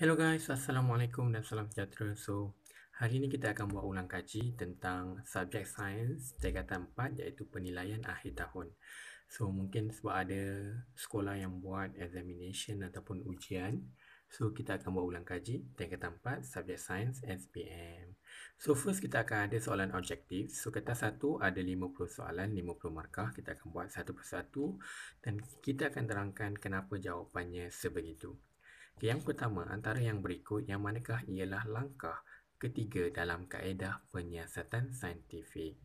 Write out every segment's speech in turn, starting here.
Hello guys, Assalamualaikum dan salam sejahtera. So, hari ini kita akan buat ulang kaji tentang subjek sains jagatan 4 iaitu penilaian akhir tahun. So, mungkin sebab ada sekolah yang buat examination ataupun ujian. So, kita akan buat ulang kaji jagatan 4 subjek sains SPM. So, first kita akan ada soalan objektif. So, kertas 1 ada 50 soalan, 50 markah. Kita akan buat satu persatu dan kita akan terangkan kenapa jawapannya sebegitu. Yang pertama antara yang berikut yang manakah ialah langkah ketiga dalam kaedah penyiasatan saintifik.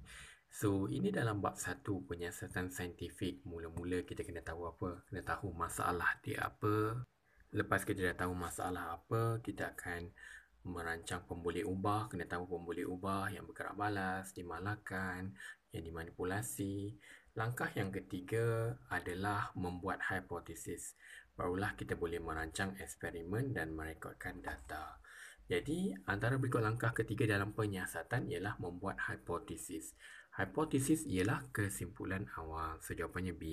So, ini dalam bab satu penyiasatan saintifik. Mula-mula kita kena tahu apa. Kena tahu masalah dia apa. Lepas kita dah tahu masalah apa, kita akan merancang pemboleh ubah. Kena tahu pemboleh ubah yang bergerak balas, dimalakan, yang dimanipulasi. Langkah yang ketiga adalah membuat hipotesis barulah kita boleh merancang eksperimen dan merekodkan data. Jadi, antara berikut langkah ketiga dalam penyiasatan ialah membuat hipotesis. Hipotesis ialah kesimpulan awal. So, jawapannya B.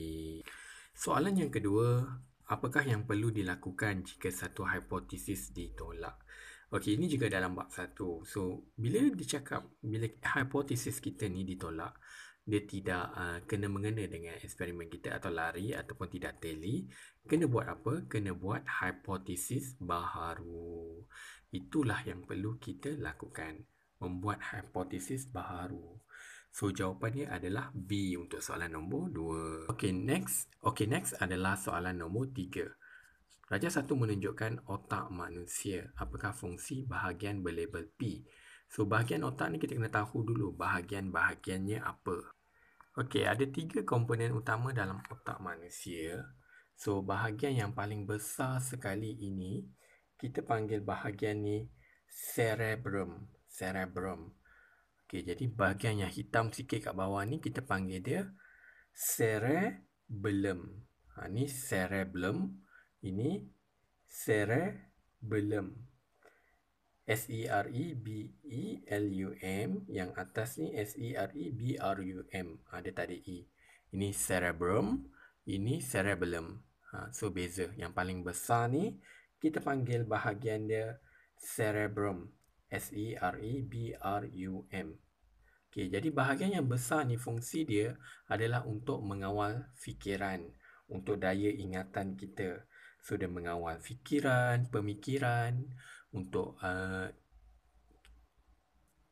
Soalan yang kedua, apakah yang perlu dilakukan jika satu hipotesis ditolak? Okey, ini juga dalam bab satu. So, bila dicakap, bila hipotesis kita ni ditolak, dia tidak uh, kena mengena dengan eksperimen kita atau lari ataupun tidak teli kena buat apa kena buat hipotesis baharu itulah yang perlu kita lakukan membuat hipotesis baharu so jawapannya adalah B untuk soalan nombor 2 okey next okey next adalah soalan nombor 3 Raja satu menunjukkan otak manusia. Apakah fungsi bahagian berlabel P? So, bahagian otak ni kita kena tahu dulu bahagian-bahagiannya apa. Okey, ada tiga komponen utama dalam otak manusia. So, bahagian yang paling besar sekali ini, kita panggil bahagian ni cerebrum. Cerebrum. Okey, jadi bahagian yang hitam sikit kat bawah ni, kita panggil dia cerebellum. Ha, ni cerebellum. Ini cerebellum. Cerebellum. S-E-R-E-B-E-L-U-M Yang atas ni S-E-R-E-B-R-U-M ha, Dia E Ini cerebrum Ini cerebellum ha, So beza Yang paling besar ni Kita panggil bahagian dia Cerebrum S-E-R-E-B-R-U-M okay, Jadi bahagian yang besar ni Fungsi dia adalah untuk mengawal fikiran Untuk daya ingatan kita So dia mengawal fikiran, pemikiran untuk uh,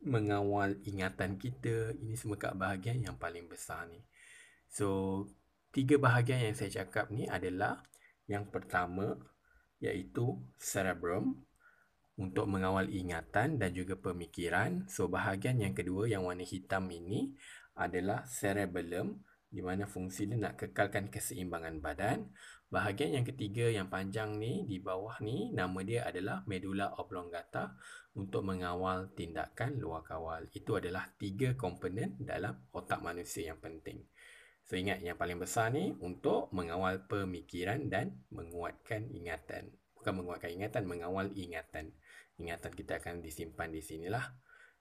mengawal ingatan kita. Ini semua kat bahagian yang paling besar ni. So, tiga bahagian yang saya cakap ni adalah yang pertama iaitu cerebrum untuk mengawal ingatan dan juga pemikiran. So, bahagian yang kedua yang warna hitam ini adalah cerebellum di mana fungsi dia nak kekalkan keseimbangan badan. Bahagian yang ketiga yang panjang ni di bawah ni nama dia adalah medula oblongata untuk mengawal tindakan luar kawal. Itu adalah tiga komponen dalam otak manusia yang penting. So ingat yang paling besar ni untuk mengawal pemikiran dan menguatkan ingatan. Bukan menguatkan ingatan, mengawal ingatan. Ingatan kita akan disimpan di sinilah.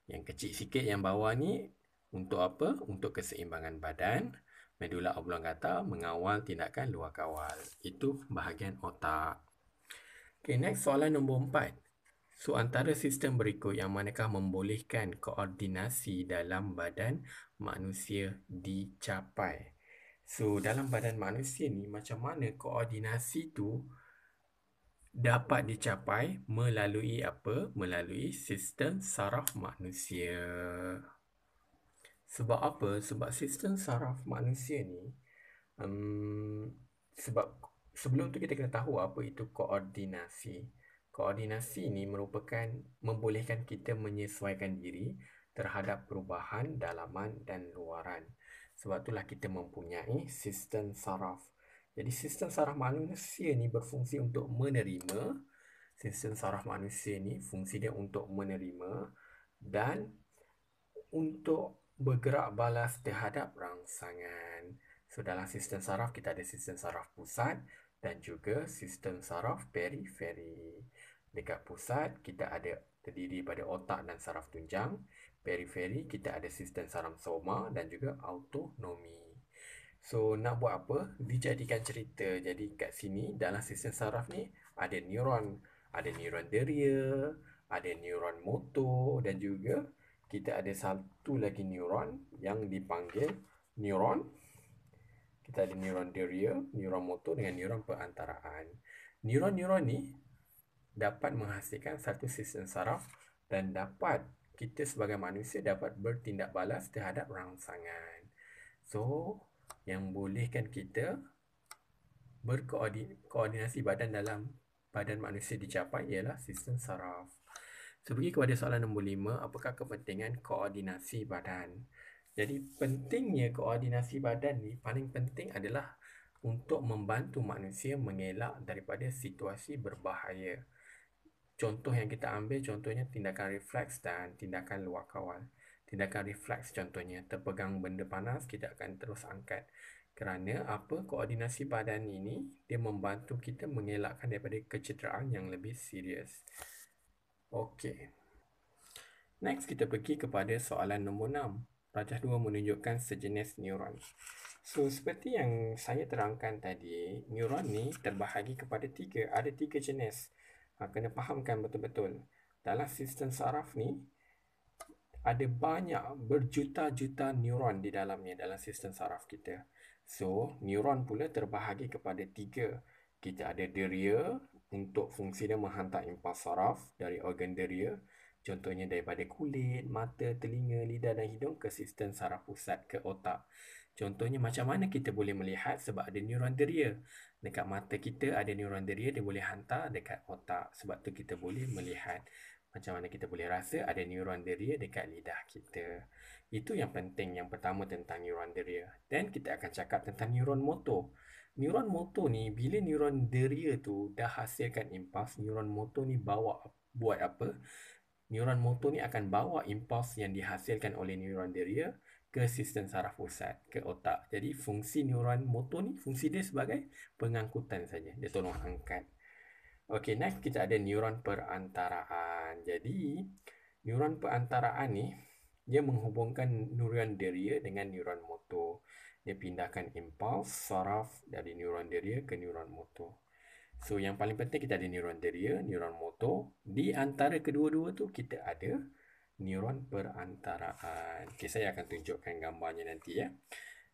Yang kecil sikit yang bawah ni untuk apa? Untuk keseimbangan badan medula oblongata mengawal tindakan luar kawal. Itu bahagian otak. Okay, next soalan nombor empat. So, antara sistem berikut yang manakah membolehkan koordinasi dalam badan manusia dicapai? So, dalam badan manusia ni macam mana koordinasi tu dapat dicapai melalui apa? Melalui sistem saraf manusia. Sebab apa? Sebab sistem saraf manusia ni um, sebab sebelum tu kita kena tahu apa itu koordinasi. Koordinasi ni merupakan membolehkan kita menyesuaikan diri terhadap perubahan dalaman dan luaran. Sebab itulah kita mempunyai sistem saraf. Jadi sistem saraf manusia ni berfungsi untuk menerima. Sistem saraf manusia ni fungsi dia untuk menerima dan untuk bergerak balas terhadap rangsangan. So dalam sistem saraf kita ada sistem saraf pusat dan juga sistem saraf periferi. Dekat pusat kita ada terdiri pada otak dan saraf tunjang. Periferi kita ada sistem saraf soma dan juga autonomi. So nak buat apa? Dijadikan cerita. Jadi kat sini dalam sistem saraf ni ada neuron, ada neuron deria, ada neuron motor dan juga kita ada satu lagi neuron yang dipanggil neuron. Kita ada neuron derrier, neuron motor dengan neuron perantaraan. Neuron-neuron ni dapat menghasilkan satu sistem saraf dan dapat kita sebagai manusia dapat bertindak balas terhadap rangsangan. So, yang bolehkan kita berkoordinasi badan dalam badan manusia dicapai ialah sistem saraf. So pergi kepada soalan nombor lima, apakah kepentingan koordinasi badan? Jadi pentingnya koordinasi badan ni paling penting adalah untuk membantu manusia mengelak daripada situasi berbahaya. Contoh yang kita ambil contohnya tindakan refleks dan tindakan luar kawal. Tindakan refleks contohnya terpegang benda panas kita akan terus angkat. Kerana apa koordinasi badan ini dia membantu kita mengelakkan daripada kecederaan yang lebih serius. Okey. Next kita pergi kepada soalan nombor 6. Rajah 2 menunjukkan sejenis neuron. So seperti yang saya terangkan tadi, neuron ni terbahagi kepada tiga. Ada tiga jenis. Ha, kena fahamkan betul-betul. Dalam sistem saraf ni, ada banyak berjuta-juta neuron di dalamnya dalam sistem saraf kita. So, neuron pula terbahagi kepada tiga. Kita ada deria, untuk fungsi dia menghantar impuls saraf dari organ deria contohnya daripada kulit, mata, telinga, lidah dan hidung ke sistem saraf pusat ke otak. Contohnya macam mana kita boleh melihat sebab ada neuron deria. Dekat mata kita ada neuron deria dia boleh hantar dekat otak. Sebab tu kita boleh melihat macam mana kita boleh rasa ada neuron deria dekat lidah kita. Itu yang penting yang pertama tentang neuron deria. Dan kita akan cakap tentang neuron motor neuron motor ni bila neuron deria tu dah hasilkan impuls neuron motor ni bawa buat apa neuron motor ni akan bawa impuls yang dihasilkan oleh neuron deria ke sistem saraf pusat ke otak jadi fungsi neuron motor ni fungsi dia sebagai pengangkutan saja dia tolong angkat Okay, next kita ada neuron perantaraan. Jadi, neuron perantaraan ni, dia menghubungkan neuron deria dengan neuron motor dia pindahkan impuls saraf dari neuron deria ke neuron motor. So yang paling penting kita ada neuron deria, neuron motor. Di antara kedua-dua tu kita ada neuron perantaraan. Okay, saya akan tunjukkan gambarnya nanti ya.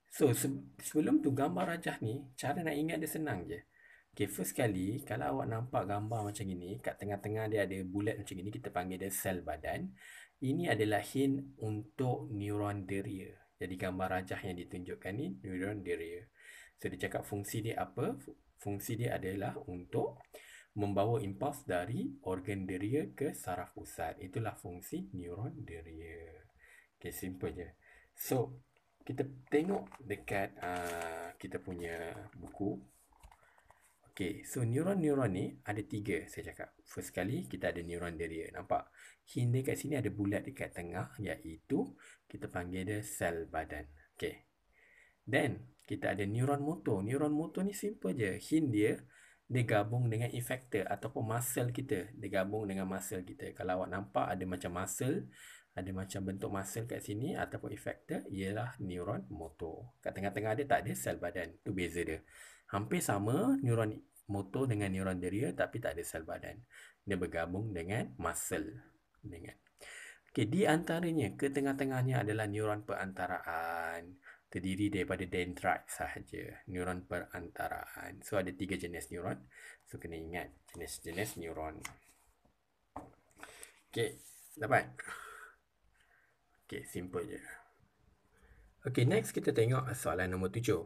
So se- sebelum tu gambar rajah ni, cara nak ingat dia senang je. Okay, first sekali kalau awak nampak gambar macam ini, kat tengah-tengah dia ada bulat macam ini, kita panggil dia sel badan. Ini adalah hint untuk neuron deria. Jadi gambar rajah yang ditunjukkan ni neuron derrière. So dia cakap fungsi dia apa? Fungsi dia adalah untuk membawa impuls dari organ deria ke saraf pusat. Itulah fungsi neuron deria. Okay, simple je. So, kita tengok dekat uh, kita punya buku. Okay, so neuron-neuron ni ada tiga saya cakap. First sekali, kita ada neuron derya. Nampak? Hinda kat sini ada bulat dekat tengah iaitu kita panggil dia sel badan. Okay. Then, kita ada neuron motor. Neuron motor ni simple je. Hind dia, dia gabung dengan efektor ataupun muscle kita. Dia gabung dengan muscle kita. Kalau awak nampak ada macam muscle, ada macam bentuk muscle kat sini ataupun efektor, ialah neuron motor. Kat tengah-tengah dia tak ada sel badan. Itu beza dia. Hampir sama neuron motor dengan neuron deria tapi tak ada sel badan. Dia bergabung dengan muscle. Dengan. Okey, di antaranya ke tengah-tengahnya adalah neuron perantaraan terdiri daripada dendrite sahaja. Neuron perantaraan. So ada tiga jenis neuron. So kena ingat jenis-jenis neuron. Okey, dapat. Okey, simple je. Okey, next kita tengok soalan nombor tujuh.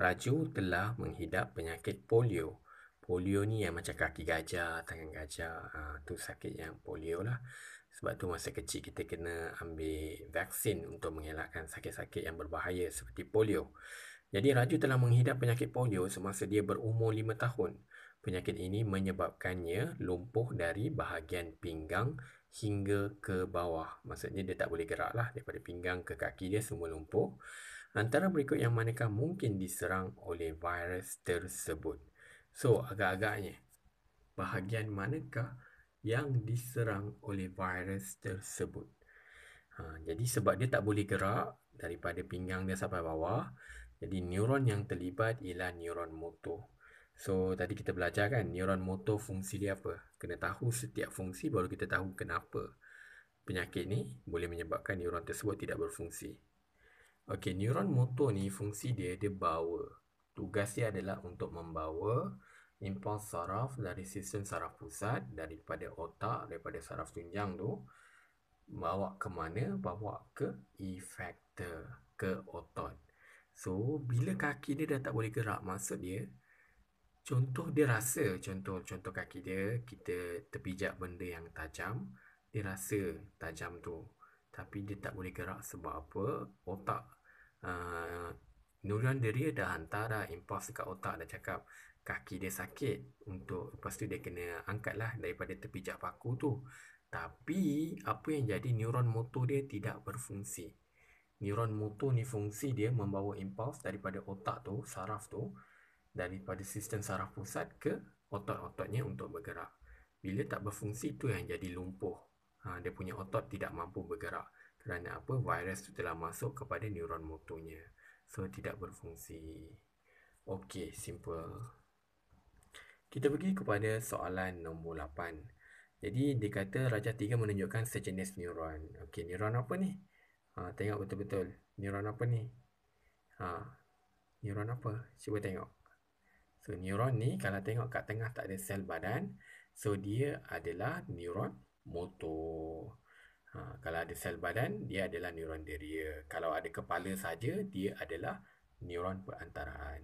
Raju telah menghidap penyakit polio. Polio ni yang macam kaki gajah, tangan gajah, ha, tu sakit yang polio lah. Sebab tu masa kecil kita kena ambil vaksin untuk mengelakkan sakit-sakit yang berbahaya seperti polio. Jadi Raju telah menghidap penyakit polio semasa dia berumur 5 tahun. Penyakit ini menyebabkannya lumpuh dari bahagian pinggang hingga ke bawah. Maksudnya dia tak boleh gerak lah daripada pinggang ke kaki dia semua lumpuh antara berikut yang manakah mungkin diserang oleh virus tersebut. So, agak-agaknya, bahagian manakah yang diserang oleh virus tersebut. Ha, jadi, sebab dia tak boleh gerak daripada pinggang dia sampai bawah, jadi neuron yang terlibat ialah neuron motor. So, tadi kita belajar kan neuron motor fungsi dia apa? Kena tahu setiap fungsi baru kita tahu kenapa penyakit ni boleh menyebabkan neuron tersebut tidak berfungsi. Okey, neuron motor ni fungsi dia dia bawa. Tugas dia adalah untuk membawa impuls saraf dari sistem saraf pusat daripada otak daripada saraf tunjang tu bawa ke mana? Bawa ke efektor, ke otot. So, bila kaki dia dah tak boleh gerak, maksud dia contoh dia rasa, contoh contoh kaki dia kita terpijak benda yang tajam, dia rasa tajam tu. Tapi dia tak boleh gerak sebab apa? Otak uh, ah, neuron dia dah hantar dah impuls dekat otak dan cakap kaki dia sakit untuk lepas tu dia kena angkat lah daripada tepi jak paku tu tapi apa yang jadi neuron motor dia tidak berfungsi neuron motor ni fungsi dia membawa impuls daripada otak tu saraf tu daripada sistem saraf pusat ke otot-ototnya untuk bergerak bila tak berfungsi tu yang jadi lumpuh ha, dia punya otot tidak mampu bergerak kerana apa virus tu telah masuk kepada neuron motornya so tidak berfungsi okey simple kita pergi kepada soalan nombor 8 jadi dikata raja 3 menunjukkan sejenis neuron okey neuron apa ni ha, tengok betul-betul neuron apa ni ha neuron apa cuba tengok so neuron ni kalau tengok kat tengah tak ada sel badan so dia adalah neuron motor Ha, kalau ada sel badan, dia adalah neuron deria. Kalau ada kepala saja, dia adalah neuron perantaraan.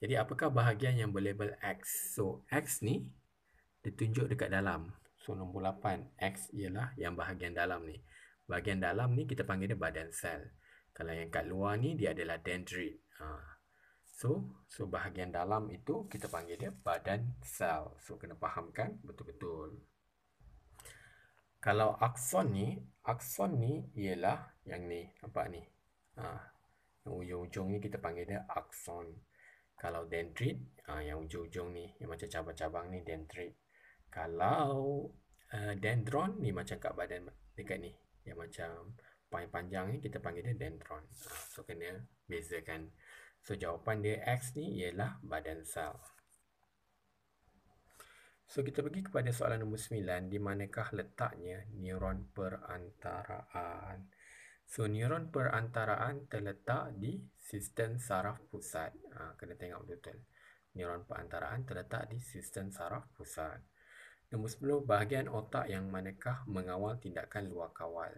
Jadi apakah bahagian yang berlabel X? So X ni ditunjuk dekat dalam. So nombor 8, X ialah yang bahagian dalam ni. Bahagian dalam ni kita panggil dia badan sel. Kalau yang kat luar ni dia adalah dendrit. Ha. So so bahagian dalam itu kita panggil dia badan sel. So kena fahamkan betul-betul kalau axon ni, axon ni ialah yang ni, nampak ni. Ha, yang ujung-ujung ni kita panggil dia axon. Kalau dendrit, ha, yang ujung-ujung ni, yang macam cabang-cabang ni, dendrit. Kalau uh, dendron ni macam kat badan dekat ni, yang macam panjang-panjang ni, kita panggil dia dendron. Ha, so, kena bezakan. So, jawapan dia X ni ialah badan sel. So kita pergi kepada soalan nombor 9 di manakah letaknya neuron perantaraan. So neuron perantaraan terletak di sistem saraf pusat. Ha, kena tengok betul Neuron perantaraan terletak di sistem saraf pusat. Nombor 10 bahagian otak yang manakah mengawal tindakan luar kawal.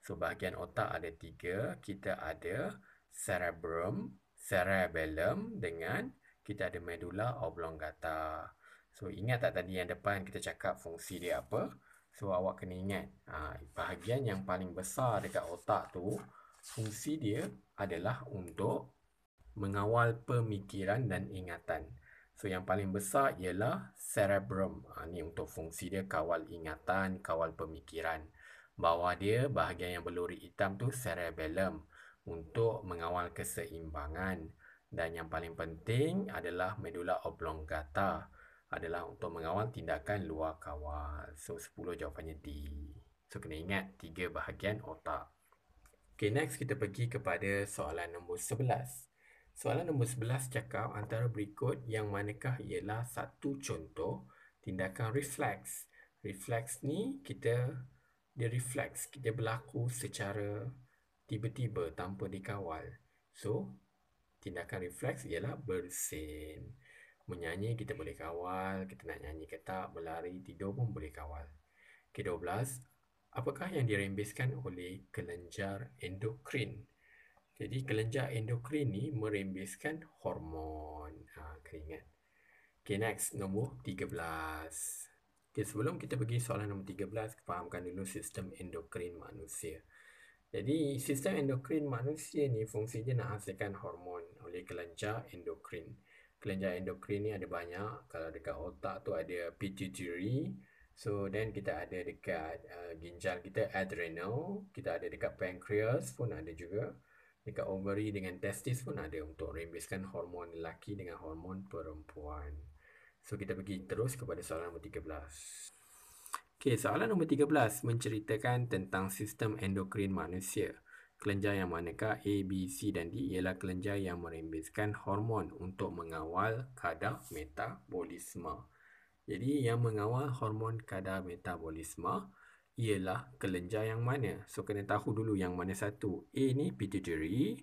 So bahagian otak ada tiga. kita ada cerebrum, cerebellum dengan kita ada medula oblongata. So ingat tak tadi yang depan kita cakap fungsi dia apa? So awak kena ingat ha, bahagian yang paling besar dekat otak tu fungsi dia adalah untuk mengawal pemikiran dan ingatan. So yang paling besar ialah cerebrum. Ini ha, untuk fungsi dia kawal ingatan, kawal pemikiran. Bawah dia bahagian yang berluri hitam tu cerebellum untuk mengawal keseimbangan. Dan yang paling penting adalah medula oblongata adalah untuk mengawal tindakan luar kawal. So, 10 jawapannya D. So, kena ingat 3 bahagian otak. Okay, next kita pergi kepada soalan nombor 11. Soalan nombor 11 cakap antara berikut yang manakah ialah satu contoh tindakan refleks. Refleks ni kita, dia refleks, dia berlaku secara tiba-tiba tanpa dikawal. So, tindakan refleks ialah Bersin. Menyanyi kita boleh kawal, kita nak nyanyi ke tak, berlari, tidur pun boleh kawal. K12, apakah yang dirembeskan oleh kelenjar endokrin? Jadi kelenjar endokrin ni merembeskan hormon ha, keringat. K next, nombor 13. Okay, sebelum kita pergi soalan nombor 13, fahamkan dulu sistem endokrin manusia. Jadi sistem endokrin manusia ni fungsi dia nak hasilkan hormon oleh kelenjar endokrin kelenjar endokrin ni ada banyak kalau dekat otak tu ada pituitary so then kita ada dekat uh, ginjal kita adrenal kita ada dekat pancreas pun ada juga dekat ovary dengan testis pun ada untuk rembeskan hormon lelaki dengan hormon perempuan so kita pergi terus kepada soalan nombor 13 Okay, soalan nombor 13 menceritakan tentang sistem endokrin manusia Kelenjar yang manakah A, B, C dan D ialah kelenjar yang merembeskan hormon untuk mengawal kadar metabolisme. Jadi yang mengawal hormon kadar metabolisme ialah kelenjar yang mana? So kena tahu dulu yang mana satu. A ni pituitary,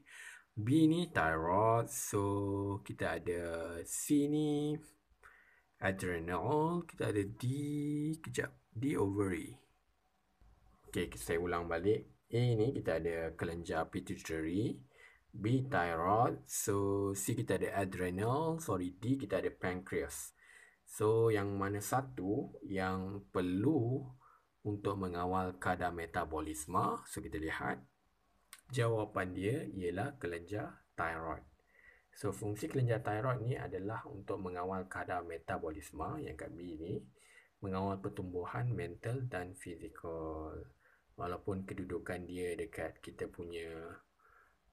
B ni thyroid, so kita ada C ni adrenal, kita ada D, kejap, D ovary. Okay, saya ulang balik. A ni kita ada kelenjar pituitary, B thyroid, so C kita ada adrenal, sorry D kita ada pancreas. So yang mana satu yang perlu untuk mengawal kadar metabolisme? So kita lihat jawapan dia ialah kelenjar thyroid. So fungsi kelenjar thyroid ni adalah untuk mengawal kadar metabolisme yang kat B ni mengawal pertumbuhan mental dan fizikal walaupun kedudukan dia dekat kita punya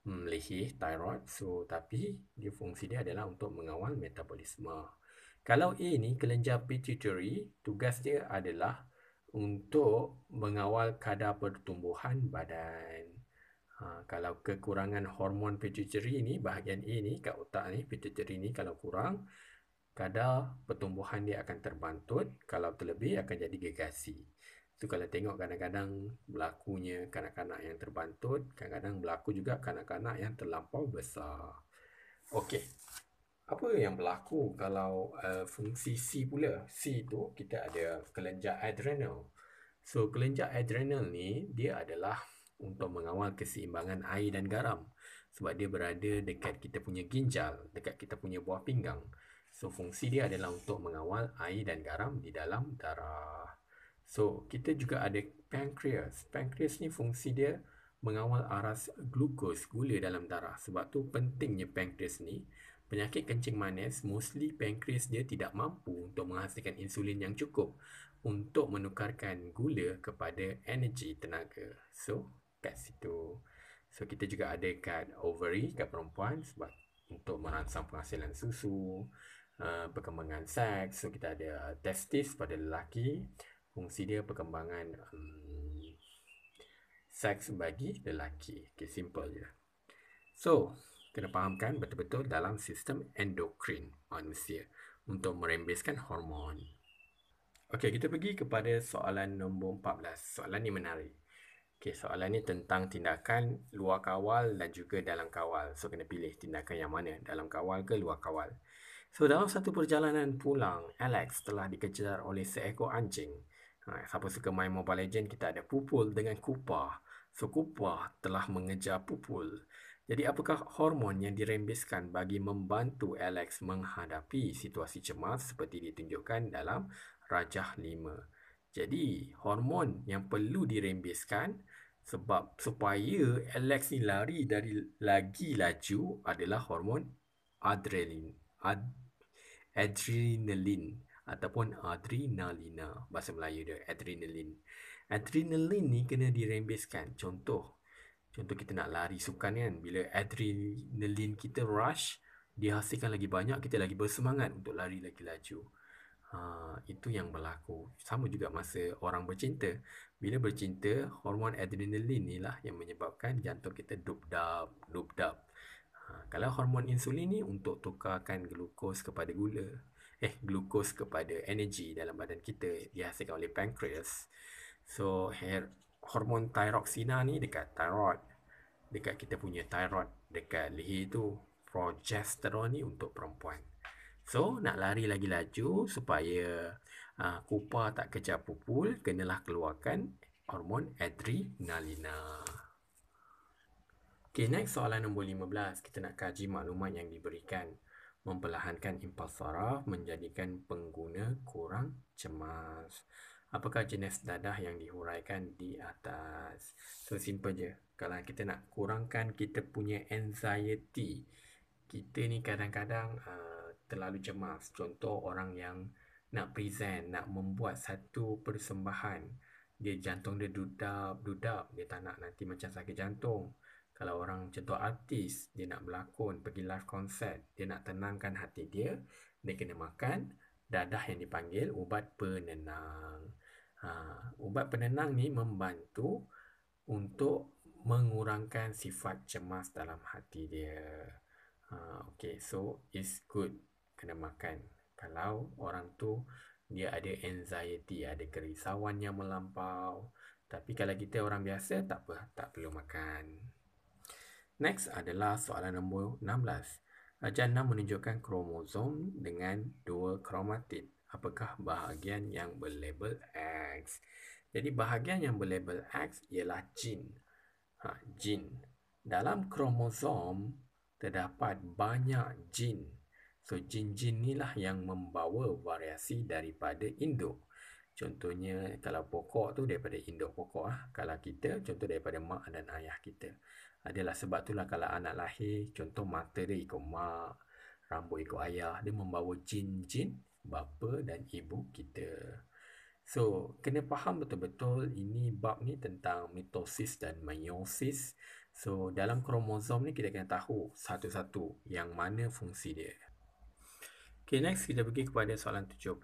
hmm, leher thyroid so tapi dia fungsi dia adalah untuk mengawal metabolisme kalau A ni kelenjar pituitary tugas dia adalah untuk mengawal kadar pertumbuhan badan Ha, kalau kekurangan hormon pituitary ni, bahagian A ni kat otak ni, pituitary ni kalau kurang, kadar pertumbuhan dia akan terbantut. Kalau terlebih, akan jadi gegasi. So kalau tengok kadang-kadang berlakunya kanak-kanak yang terbantut, kadang-kadang berlaku juga kanak-kanak yang terlampau besar. Okey. Apa yang berlaku kalau uh, fungsi C pula? C itu kita ada kelenjar adrenal. So kelenjar adrenal ni dia adalah untuk mengawal keseimbangan air dan garam sebab dia berada dekat kita punya ginjal, dekat kita punya buah pinggang. So fungsi dia adalah untuk mengawal air dan garam di dalam darah. So, kita juga ada pancreas. Pancreas ni fungsi dia mengawal aras glukos, gula dalam darah. Sebab tu pentingnya pancreas ni. Penyakit kencing manis, mostly pancreas dia tidak mampu untuk menghasilkan insulin yang cukup untuk menukarkan gula kepada energi tenaga. So, kat situ. So, kita juga ada kat ovary, kat perempuan sebab untuk merangsang penghasilan susu, uh, perkembangan seks. So, kita ada testis pada lelaki fungsi dia perkembangan um, seks bagi lelaki. Okay, simple je. So, kena fahamkan betul-betul dalam sistem endokrin manusia untuk merembeskan hormon. Okey, kita pergi kepada soalan nombor 14. Soalan ni menarik. Okey, soalan ni tentang tindakan luar kawal dan juga dalam kawal. So, kena pilih tindakan yang mana, dalam kawal ke luar kawal. So, dalam satu perjalanan pulang, Alex telah dikejar oleh seekor anjing. Ha, siapa suka main Mobile Legend kita ada pupul dengan kupah. So kupah telah mengejar pupul. Jadi apakah hormon yang dirembeskan bagi membantu Alex menghadapi situasi cemas seperti ditunjukkan dalam Rajah 5. Jadi hormon yang perlu dirembeskan sebab supaya Alex ni lari dari lagi laju adalah hormon adrenalin. Ad, adrenaline ataupun adrenalina bahasa Melayu dia adrenalin. Adrenalin ni kena dirembeskan. Contoh contoh kita nak lari sukan kan bila adrenalin kita rush dihasilkan lagi banyak kita lagi bersemangat untuk lari lagi laju. Ha, itu yang berlaku. Sama juga masa orang bercinta. Bila bercinta, hormon adrenalin ni lah yang menyebabkan jantung kita dup dap, dup dap. Ha, kalau hormon insulin ni untuk tukarkan glukos kepada gula eh glukos kepada energi dalam badan kita dihasilkan oleh pankreas. So her- hormon tiroxina ni dekat tiroid dekat kita punya tiroid dekat leher tu progesteron ni untuk perempuan. So nak lari lagi laju supaya uh, kupa tak kejar pupul kenalah keluarkan hormon adrenalina. Okay, next soalan nombor 15. Kita nak kaji maklumat yang diberikan memperlahankan impuls saraf menjadikan pengguna kurang cemas. Apakah jenis dadah yang dihuraikan di atas? So simple je. Kalau kita nak kurangkan kita punya anxiety, kita ni kadang-kadang uh, terlalu cemas. Contoh orang yang nak present, nak membuat satu persembahan, dia jantung dia dudap, dudap, dia tak nak nanti macam sakit jantung kalau orang contoh artis dia nak berlakon pergi live concert dia nak tenangkan hati dia dia kena makan dadah yang dipanggil ubat penenang ha, ubat penenang ni membantu untuk mengurangkan sifat cemas dalam hati dia ha, okay so it's good kena makan kalau orang tu dia ada anxiety ada kerisauan yang melampau tapi kalau kita orang biasa tak apa tak perlu makan Next adalah soalan nombor 16. Ajana menunjukkan kromosom dengan dua kromatin. Apakah bahagian yang berlabel X? Jadi bahagian yang berlabel X ialah gen. Ha, gen. Dalam kromosom terdapat banyak gen. So gen-gen inilah yang membawa variasi daripada induk. Contohnya kalau pokok tu daripada induk pokok lah. Kalau kita contoh daripada mak dan ayah kita. Adalah ah, sebab itulah kalau anak lahir, contoh mata dia ikut mak, rambut ikut ayah, dia membawa jin-jin bapa dan ibu kita. So, kena faham betul-betul ini bab ni tentang mitosis dan meiosis. So, dalam kromosom ni kita kena tahu satu-satu yang mana fungsi dia. Okay, next kita pergi kepada soalan 17.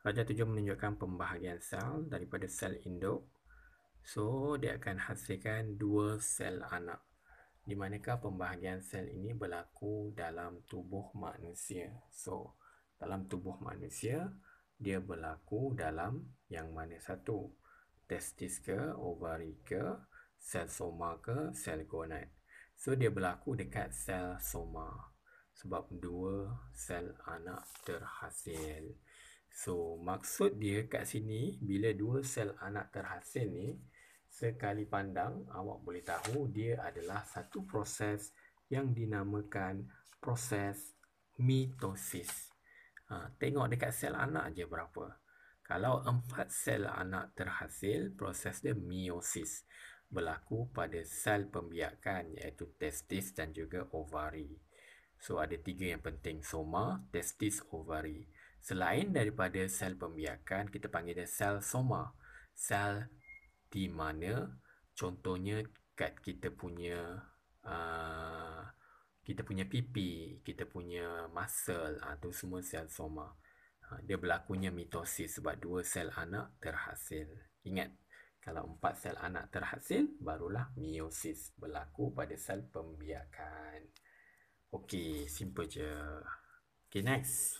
Raja 7 menunjukkan pembahagian sel daripada sel induk So, dia akan hasilkan dua sel anak. Di manakah pembahagian sel ini berlaku dalam tubuh manusia. So, dalam tubuh manusia, dia berlaku dalam yang mana satu? Testis ke, ovari ke, sel soma ke, sel gonad. So, dia berlaku dekat sel soma. Sebab dua sel anak terhasil. So, maksud dia kat sini, bila dua sel anak terhasil ni, sekali pandang awak boleh tahu dia adalah satu proses yang dinamakan proses mitosis. Ha, tengok dekat sel anak je berapa. Kalau empat sel anak terhasil, proses dia meiosis berlaku pada sel pembiakan iaitu testis dan juga ovari. So ada tiga yang penting, soma, testis, ovari. Selain daripada sel pembiakan, kita panggil dia sel soma. Sel di mana contohnya kat kita punya uh, kita punya pipi, kita punya muscle, uh, tu semua sel soma. Uh, dia berlakunya mitosis sebab dua sel anak terhasil. Ingat, kalau empat sel anak terhasil, barulah meiosis berlaku pada sel pembiakan. Okey, simple je. Okey, next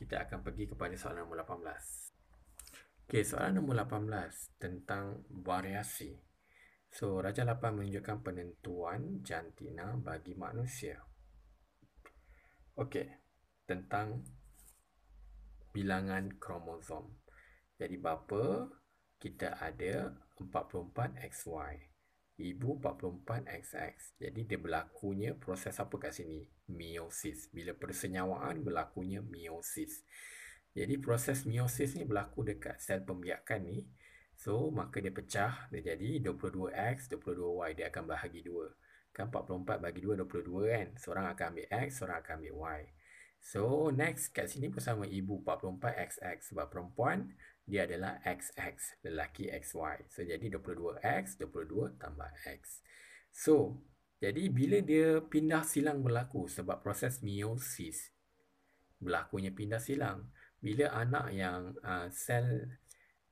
kita akan pergi kepada soalan nombor 18. Okey, soalan nombor 18 tentang variasi. So, Raja Lapan menunjukkan penentuan jantina bagi manusia. Okey, tentang bilangan kromosom. Jadi, bapa kita ada 44XY. Ibu 44XX. Jadi, dia berlakunya proses apa kat sini? meiosis. Bila persenyawaan hmm. berlakunya meiosis. Jadi proses meiosis ni berlaku dekat sel pembiakan ni. So maka dia pecah, dia jadi 22x, 22y dia akan bahagi 2. Kan 44 bagi 2 22 kan. Seorang akan ambil x, seorang akan ambil y. So next kat sini bersama ibu 44xx sebab perempuan dia adalah xx, lelaki xy. So jadi 22x, 22 tambah x. So jadi bila dia pindah silang berlaku sebab proses meiosis berlakunya pindah silang bila anak yang uh, sel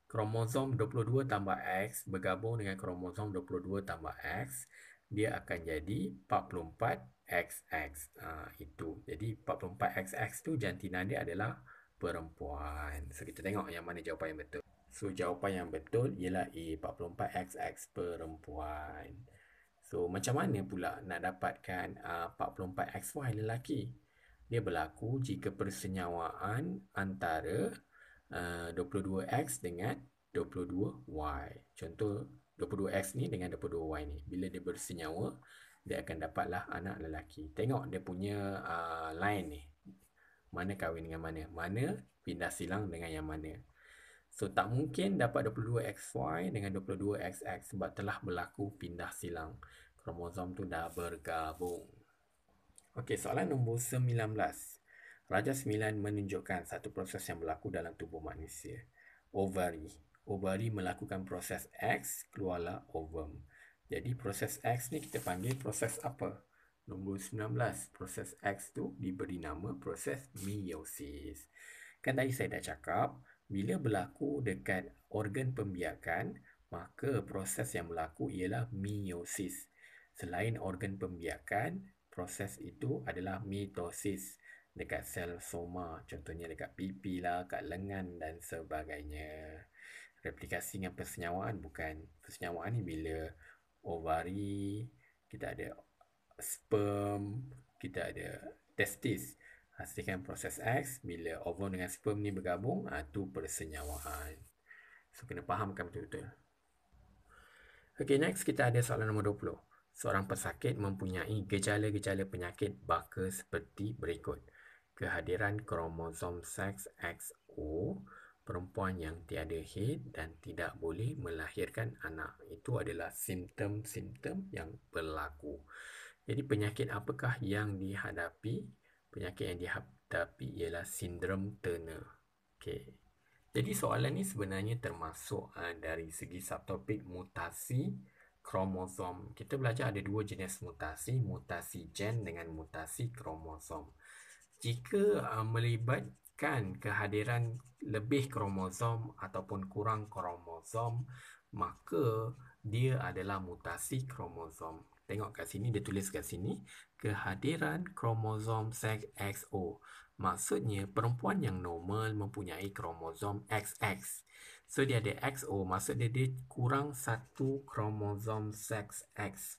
kromosom 22 tambah X bergabung dengan kromosom 22 tambah X dia akan jadi 44XX uh, ah, itu. Jadi 44XX tu jantina dia adalah perempuan. So kita tengok yang mana jawapan yang betul. So jawapan yang betul ialah eh, A 44XX perempuan. So macam mana pula nak dapatkan ah, uh, 44XY lelaki? Dia berlaku jika persenyawaan antara ah, uh, 22X dengan 22Y. Contoh 22X ni dengan 22Y ni. Bila dia bersenyawa, dia akan dapatlah anak lelaki. Tengok dia punya uh, line ni. Mana kahwin dengan mana? Mana pindah silang dengan yang mana? So tak mungkin dapat 22XY dengan 22XX sebab telah berlaku pindah silang. Kromosom tu dah bergabung. Okey, soalan nombor 19. Raja 9 menunjukkan satu proses yang berlaku dalam tubuh manusia. Ovary. Ovary melakukan proses X, keluarlah ovum. Jadi proses X ni kita panggil proses apa? Nombor 19, proses X tu diberi nama proses meiosis. Kan tadi saya dah cakap, bila berlaku dekat organ pembiakan, maka proses yang berlaku ialah meiosis. Selain organ pembiakan, proses itu adalah mitosis dekat sel soma, contohnya dekat pipi lah, kat lengan dan sebagainya. Replikasi dengan persenyawaan bukan. Persenyawaan ni bila ovari, kita ada sperm, kita ada testis. Hasilkan proses X bila ovum dengan sperm ni bergabung itu ah, ha, persenyawaan. So kena fahamkan betul-betul. Okay next kita ada soalan nombor 20. Seorang pesakit mempunyai gejala-gejala penyakit baka seperti berikut. Kehadiran kromosom seks XO, perempuan yang tiada head dan tidak boleh melahirkan anak. Itu adalah simptom-simptom yang berlaku. Jadi penyakit apakah yang dihadapi penyakit yang dihadapi ialah sindrom Turner. Okey. Jadi soalan ni sebenarnya termasuk uh, dari segi subtopik mutasi kromosom. Kita belajar ada dua jenis mutasi, mutasi gen dengan mutasi kromosom. Jika uh, melibatkan kehadiran lebih kromosom ataupun kurang kromosom, maka dia adalah mutasi kromosom. Tengok kat sini, dia tulis kat sini. Kehadiran kromosom seks XO. Maksudnya, perempuan yang normal mempunyai kromosom XX. So, dia ada XO. Maksudnya, dia kurang satu kromosom seks X.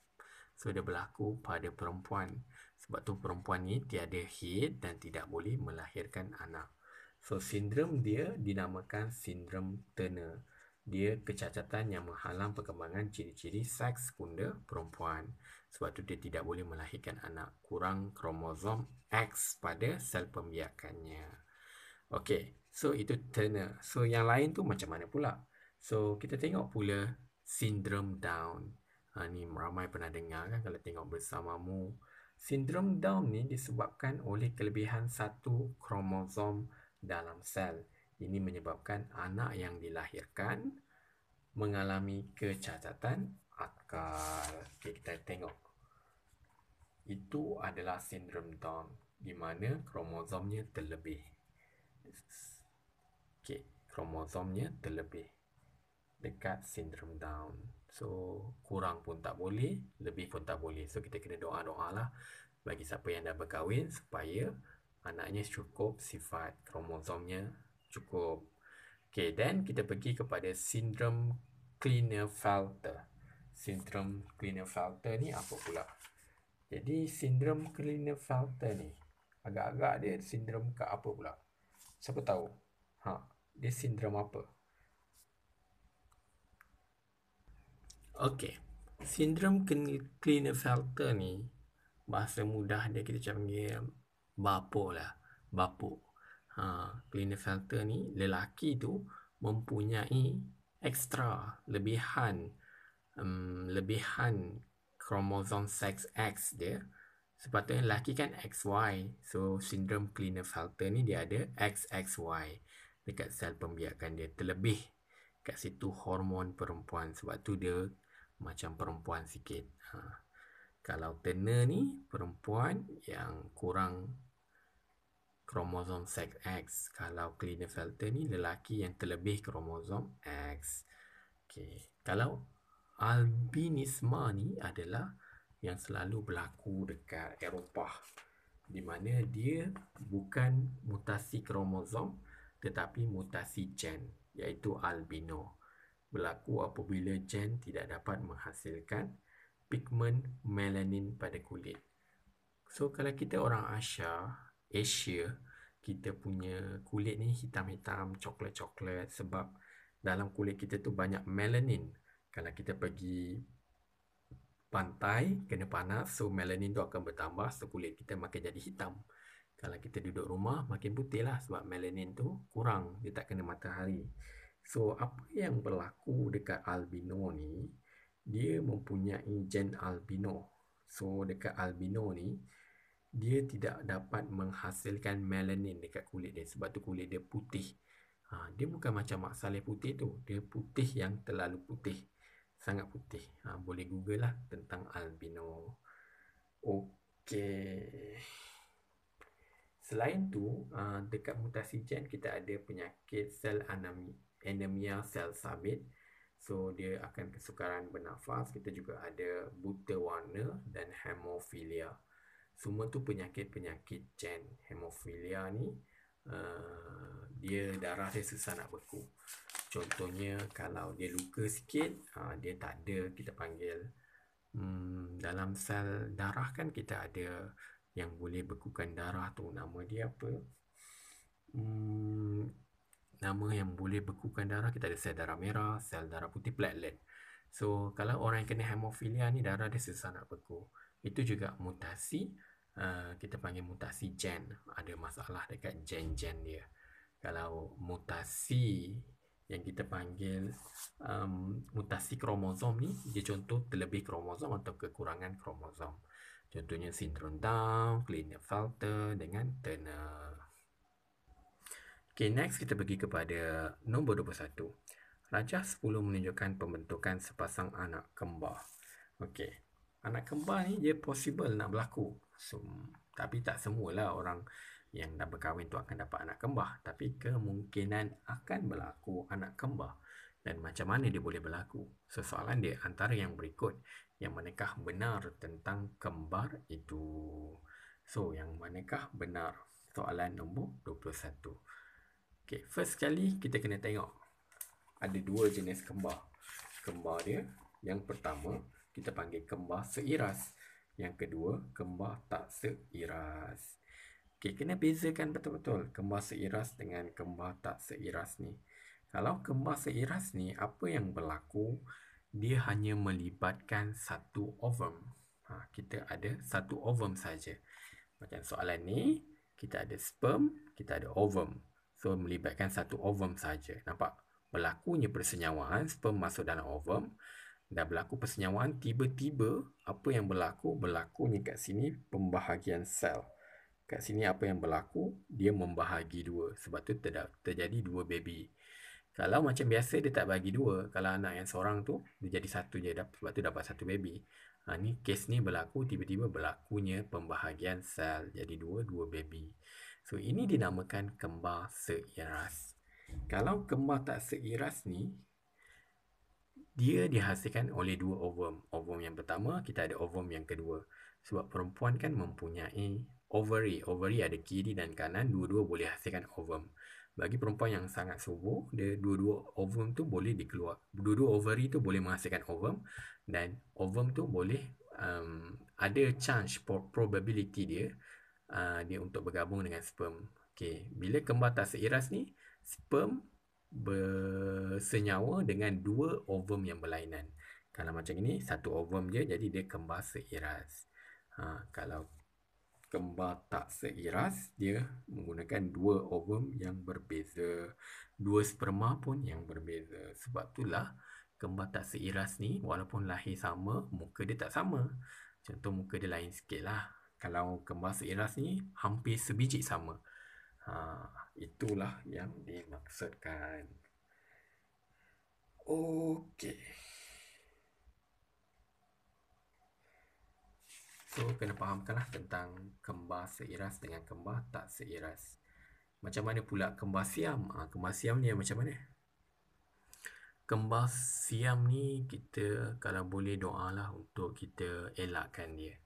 So, dia berlaku pada perempuan. Sebab tu perempuan ni tiada hit dan tidak boleh melahirkan anak. So, sindrom dia dinamakan sindrom Turner dia kecacatan yang menghalang perkembangan ciri-ciri seks kunda perempuan sebab itu dia tidak boleh melahirkan anak kurang kromosom X pada sel pembiakannya. Okey, so itu Turner. So yang lain tu macam mana pula? So kita tengok pula sindrom Down. Ha, ni ramai pernah dengar kan kalau tengok bersamamu. Sindrom Down ni disebabkan oleh kelebihan satu kromosom dalam sel. Ini menyebabkan anak yang dilahirkan mengalami kecacatan akal. Okay, kita tengok. Itu adalah sindrom Down di mana kromosomnya terlebih. Okay, kromosomnya terlebih dekat sindrom Down. So, kurang pun tak boleh, lebih pun tak boleh. So, kita kena doa-doa lah bagi siapa yang dah berkahwin supaya anaknya cukup sifat kromosomnya cukup. Okay, then kita pergi kepada sindrom cleaner filter. Sindrom cleaner filter ni apa pula? Jadi sindrom cleaner filter ni agak-agak dia sindrom ke apa pula? Siapa tahu? Ha, dia sindrom apa? Okey. Sindrom cleaner filter ni bahasa mudah dia kita panggil bapo lah. Bapuk cleaner ha, filter ni lelaki tu mempunyai extra lebihan um, lebihan kromosom sex X dia sepatutnya lelaki kan XY so sindrom Klinefelter ni dia ada XXY dekat sel pembiakan dia terlebih kat situ hormon perempuan sebab tu dia macam perempuan sikit ha. kalau tener ni perempuan yang kurang kromosom seks X. Kalau Klinefelter ni lelaki yang terlebih kromosom X. Okay. Kalau albinisme ni adalah yang selalu berlaku dekat Eropah di mana dia bukan mutasi kromosom tetapi mutasi gen iaitu albino berlaku apabila gen tidak dapat menghasilkan pigmen melanin pada kulit. So kalau kita orang Asia, Asia kita punya kulit ni hitam-hitam, coklat-coklat sebab dalam kulit kita tu banyak melanin. Kalau kita pergi pantai kena panas, so melanin tu akan bertambah, so kulit kita makin jadi hitam. Kalau kita duduk rumah makin putih lah sebab melanin tu kurang, dia tak kena matahari. So apa yang berlaku dekat albino ni, dia mempunyai gen albino. So dekat albino ni, dia tidak dapat menghasilkan melanin dekat kulit dia sebab tu kulit dia putih ha, dia bukan macam mak saleh putih tu dia putih yang terlalu putih sangat putih ha, boleh google lah tentang albino okey selain tu ha, dekat mutasi gen kita ada penyakit sel anemia sel sabit So dia akan kesukaran bernafas Kita juga ada buta warna dan hemofilia semua tu penyakit-penyakit gen hemofilia ni uh, dia darah dia susah nak beku contohnya kalau dia luka sikit uh, dia tak ada kita panggil um, dalam sel darah kan kita ada yang boleh bekukan darah tu nama dia apa um, nama yang boleh bekukan darah kita ada sel darah merah sel darah putih platelet so kalau orang yang kena hemofilia ni darah dia susah nak beku itu juga mutasi Ah, kita panggil mutasi gen ada masalah dekat gen-gen dia kalau mutasi yang kita panggil um, mutasi kromosom ni dia contoh terlebih kromosom atau kekurangan kromosom contohnya sindrom Down, Klinefelter dengan Turner Okay, next kita pergi kepada nombor 21. Rajah 10 menunjukkan pembentukan sepasang anak kembar. Okay anak kembar ni dia possible nak berlaku. So, tapi tak semualah orang yang dah berkahwin tu akan dapat anak kembar. Tapi kemungkinan akan berlaku anak kembar. Dan macam mana dia boleh berlaku? So, soalan dia antara yang berikut. Yang manakah benar tentang kembar itu? So, yang manakah benar? Soalan nombor 21. Okay, first sekali kita kena tengok. Ada dua jenis kembar. Kembar dia. Yang pertama, kita panggil kembar seiras. Yang kedua, kembar tak seiras. Okey, kena bezakan betul-betul kembar seiras dengan kembar tak seiras ni. Kalau kembar seiras ni, apa yang berlaku, dia hanya melibatkan satu ovum. Ha, kita ada satu ovum saja. Macam soalan ni, kita ada sperm, kita ada ovum. So, melibatkan satu ovum saja. Nampak? Berlakunya persenyawaan, sperm masuk dalam ovum dah berlaku persenyawaan tiba-tiba apa yang berlaku berlakunya kat sini pembahagian sel kat sini apa yang berlaku dia membahagi dua sebab tu ter- terjadi dua baby kalau macam biasa dia tak bagi dua kalau anak yang seorang tu dia jadi satu je sebab tu dapat satu baby ha, ni kes ni berlaku tiba-tiba berlakunya pembahagian sel jadi dua dua baby so ini dinamakan kembar seiras kalau kembar tak seiras ni dia dihasilkan oleh dua ovum. Ovum yang pertama, kita ada ovum yang kedua. Sebab perempuan kan mempunyai ovary. Ovary ada kiri dan kanan, dua-dua boleh hasilkan ovum. Bagi perempuan yang sangat subur, dia dua-dua ovum tu boleh dikeluar. Dua-dua ovary tu boleh menghasilkan ovum dan ovum tu boleh um, ada chance probability dia uh, dia untuk bergabung dengan sperm. Okay. Bila kembar tak seiras ni, sperm bersenyawa dengan dua ovum yang berlainan. Kalau macam ini, satu ovum je jadi dia kembar seiras. Ha, kalau kembar tak seiras, dia menggunakan dua ovum yang berbeza. Dua sperma pun yang berbeza. Sebab itulah kembar tak seiras ni walaupun lahir sama, muka dia tak sama. Contoh muka dia lain sikit lah. Kalau kembar seiras ni hampir sebiji sama. Ha, itulah yang dimaksudkan. Okey. So, kena fahamkanlah tentang kembar seiras dengan kembar tak seiras. Macam mana pula kembar siam? Ha, kembar siam ni macam mana? Kembar siam ni kita kalau boleh doalah untuk kita elakkan dia.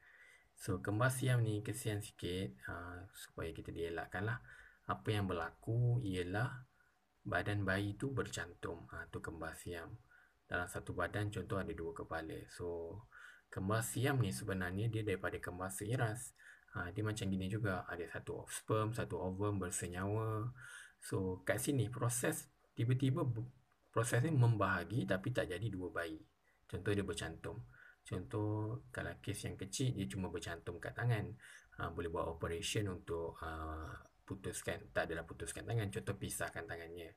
So, kembar siam ni kesian sikit ha, supaya kita dielakkan lah apa yang berlaku ialah badan bayi itu bercantum atau ha, kembar siam dalam satu badan contoh ada dua kepala so kembar siam ni sebenarnya dia daripada kembar seiras ha, dia macam gini juga ada satu sperm satu ovum bersenyawa so kat sini proses tiba-tiba proses ni membahagi tapi tak jadi dua bayi contoh dia bercantum contoh kalau kes yang kecil dia cuma bercantum kat tangan ha, boleh buat operation untuk ha, putuskan tak adalah putuskan tangan contoh pisahkan tangannya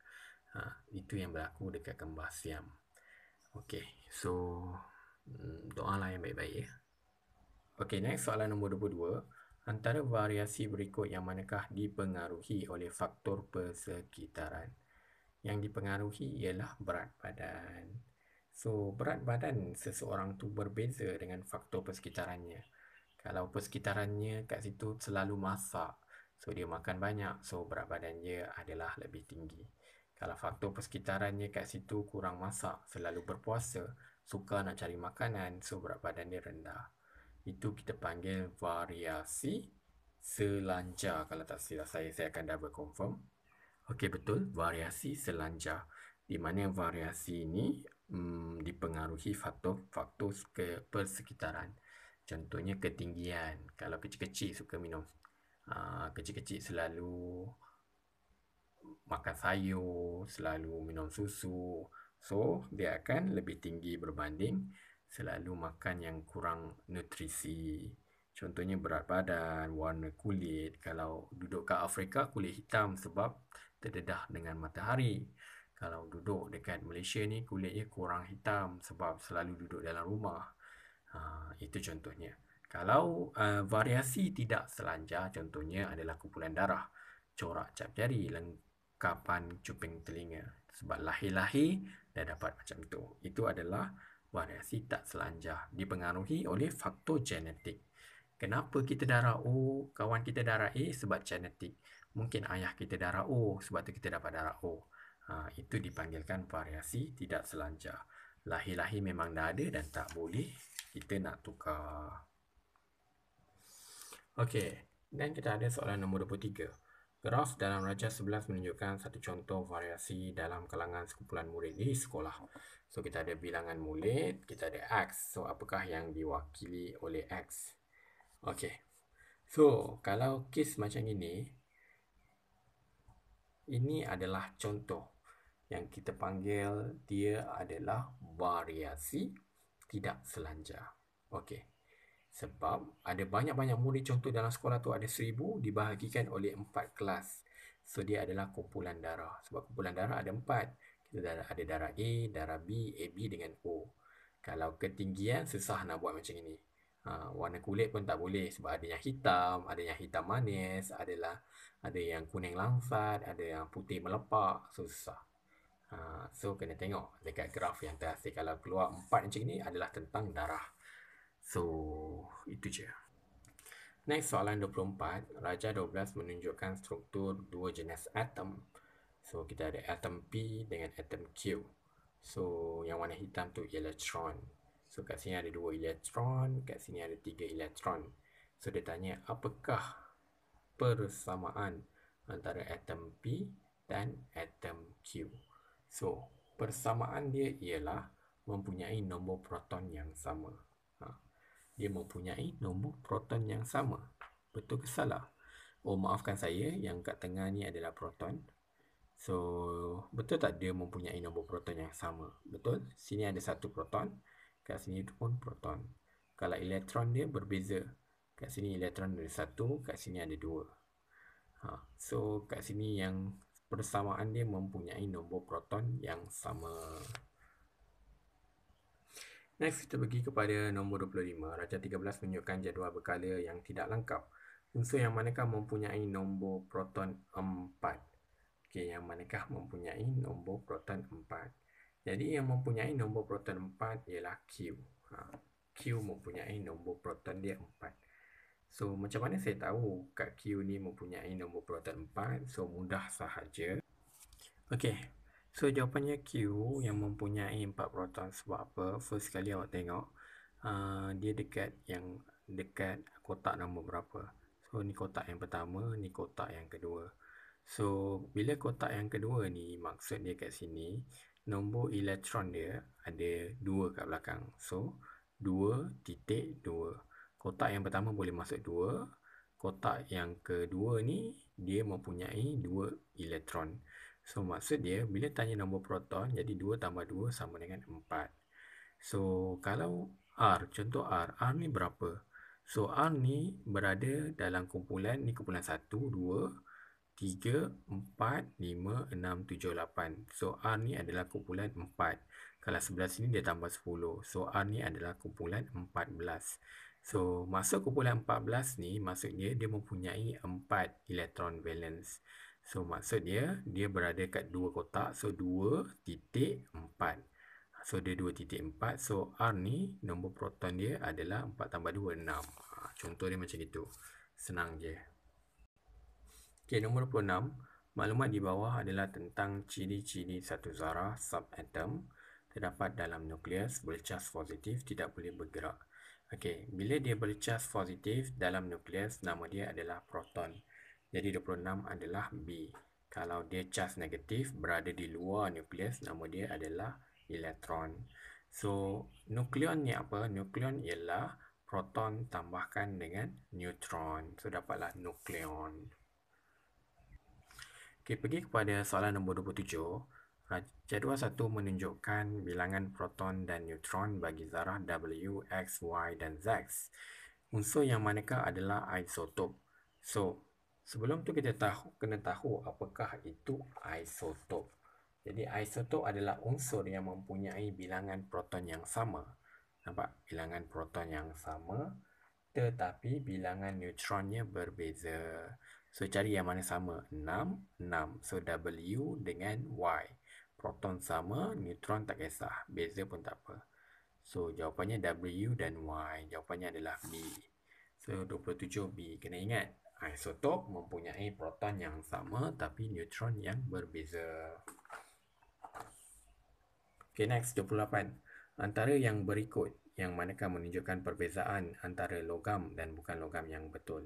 ha, itu yang berlaku dekat kembar siam Okay, so hmm, doa lah yang baik-baik ya. Okay, next soalan nombor 22 Antara variasi berikut yang manakah dipengaruhi oleh faktor persekitaran Yang dipengaruhi ialah berat badan So, berat badan seseorang tu berbeza dengan faktor persekitarannya Kalau persekitarannya kat situ selalu masak So dia makan banyak, so berat badan dia adalah lebih tinggi. Kalau faktor persekitarannya kat situ kurang masak, selalu berpuasa, suka nak cari makanan, so berat badan dia rendah. Itu kita panggil variasi selanjar. Kalau tak silap saya, saya akan double confirm. Okey betul, variasi selanjar. Di mana variasi ini hmm, dipengaruhi faktor-faktor persekitaran. Contohnya ketinggian. Kalau kecil-kecil suka minum Ah, kecil-kecil selalu makan sayur, selalu minum susu. So, dia akan lebih tinggi berbanding selalu makan yang kurang nutrisi. Contohnya berat badan, warna kulit. Kalau duduk kat Afrika, kulit hitam sebab terdedah dengan matahari. Kalau duduk dekat Malaysia ni, kulitnya kurang hitam sebab selalu duduk dalam rumah. Ha, itu contohnya. Kalau uh, variasi tidak selanjar, contohnya adalah kumpulan darah, corak cap jari, lengkapan cuping telinga. Sebab lahir-lahir dah dapat macam tu. Itu adalah variasi tak selanjar. Dipengaruhi oleh faktor genetik. Kenapa kita darah O, kawan kita darah A sebab genetik. Mungkin ayah kita darah O sebab tu kita dapat darah O. Ha, itu dipanggilkan variasi tidak selanjar. Lahir-lahir memang dah ada dan tak boleh kita nak tukar. Okey, dan kita ada soalan nombor 23. Graf dalam rajah 11 menunjukkan satu contoh variasi dalam kalangan sekumpulan murid di sekolah. So, kita ada bilangan murid, kita ada X. So, apakah yang diwakili oleh X? Okey, so kalau kes macam ini, ini adalah contoh yang kita panggil dia adalah variasi tidak selanjar. Okey. Sebab ada banyak-banyak murid contoh dalam sekolah tu ada seribu dibahagikan oleh empat kelas. So dia adalah kumpulan darah. Sebab kumpulan darah ada empat. Kita ada, ada darah A, darah B, AB dengan O. Kalau ketinggian susah nak buat macam ini. Ha, warna kulit pun tak boleh sebab ada yang hitam, ada yang hitam manis, adalah ada yang kuning langsat, ada yang putih melepak. So susah. Ha, so kena tengok dekat graf yang terhasil. Kalau keluar empat macam ini adalah tentang darah. So, itu je. Next, soalan 24. Raja 12 menunjukkan struktur dua jenis atom. So, kita ada atom P dengan atom Q. So, yang warna hitam tu elektron. So, kat sini ada dua elektron. Kat sini ada tiga elektron. So, dia tanya apakah persamaan antara atom P dan atom Q. So, persamaan dia ialah mempunyai nombor proton yang sama. Dia mempunyai nombor proton yang sama. Betul ke salah? Oh, maafkan saya. Yang kat tengah ni adalah proton. So, betul tak dia mempunyai nombor proton yang sama? Betul? Sini ada satu proton. Kat sini pun proton. Kalau elektron dia berbeza. Kat sini elektron ada satu. Kat sini ada dua. Ha, so, kat sini yang persamaan dia mempunyai nombor proton yang sama. Next, kita pergi kepada nombor 25. Raja 13 menunjukkan jadual berkala yang tidak lengkap. Unsur yang manakah mempunyai nombor proton 4? okay, yang manakah mempunyai nombor proton 4? Jadi, yang mempunyai nombor proton 4 ialah Q. Ha, Q mempunyai nombor proton dia 4. So, macam mana saya tahu kat Q ni mempunyai nombor proton 4? So, mudah sahaja. Okay. So jawapannya Q yang mempunyai 4 proton sebab apa? First kali awak tengok uh, dia dekat yang dekat kotak nombor berapa. So ni kotak yang pertama, ni kotak yang kedua. So bila kotak yang kedua ni maksud dia kat sini nombor elektron dia ada 2 kat belakang. So 2.2. Kotak yang pertama boleh masuk 2, kotak yang kedua ni dia mempunyai 2 elektron. So maksud dia bila tanya nombor proton jadi 2 tambah 2 sama dengan 4. So kalau R, contoh R, R ni berapa? So R ni berada dalam kumpulan, ni kumpulan 1, 2, 3, 4, 5, 6, 7, 8. So R ni adalah kumpulan 4. Kalau sebelah sini dia tambah 10. So R ni adalah kumpulan 14. So masuk kumpulan 14 ni maksudnya dia mempunyai 4 elektron valence. So maksudnya dia berada kat dua kotak. So 2.4. So dia 2.4. So R ni nombor proton dia adalah 4 tambah 2, 6. Ha, contoh dia macam itu. Senang je. Okay, nombor 26. Maklumat di bawah adalah tentang ciri-ciri satu zarah subatom terdapat dalam nukleus boleh charge positif tidak boleh bergerak. Okey, bila dia boleh charge positif dalam nukleus nama dia adalah proton. Jadi 26 adalah B. Kalau dia charge negatif berada di luar nukleus nama dia adalah elektron. So nukleon ni apa? Nukleon ialah proton tambahkan dengan neutron. So dapatlah nukleon. Okey, pergi kepada soalan nombor 27. Jadual 1 menunjukkan bilangan proton dan neutron bagi zarah W, X, Y dan Z. Unsur yang manakah adalah isotop? So, Sebelum tu kita tahu kena tahu apakah itu isotop. Jadi isotop adalah unsur yang mempunyai bilangan proton yang sama. Nampak? Bilangan proton yang sama tetapi bilangan neutronnya berbeza. So cari yang mana sama? 6, 6. So W dengan Y. Proton sama, neutron tak kisah. Beza pun tak apa. So jawapannya W dan Y. Jawapannya adalah B. So 27B. Kena ingat isotop mempunyai proton yang sama tapi neutron yang berbeza. Okay, next 28. Antara yang berikut yang manakah menunjukkan perbezaan antara logam dan bukan logam yang betul.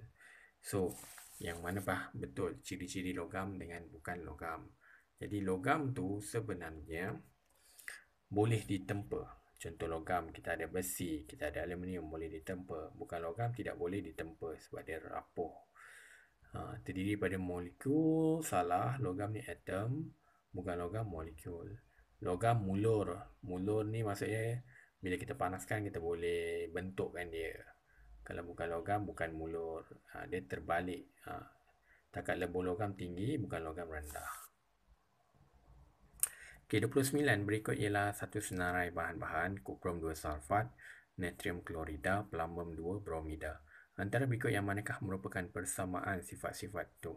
So, yang mana manakah betul ciri-ciri logam dengan bukan logam. Jadi logam tu sebenarnya boleh ditempa. Contoh logam kita ada besi, kita ada aluminium boleh ditempa. Bukan logam tidak boleh ditempa sebab dia rapuh ha, terdiri pada molekul salah logam ni atom bukan logam molekul logam mulur mulur ni maksudnya bila kita panaskan kita boleh bentukkan dia kalau bukan logam bukan mulur ha, dia terbalik ha, takat lebur logam tinggi bukan logam rendah Okay, 29. Berikut ialah satu senarai bahan-bahan kuprum 2 sulfat, natrium klorida, pelambum 2 bromida. Antara berikut yang manakah merupakan persamaan sifat-sifat tu?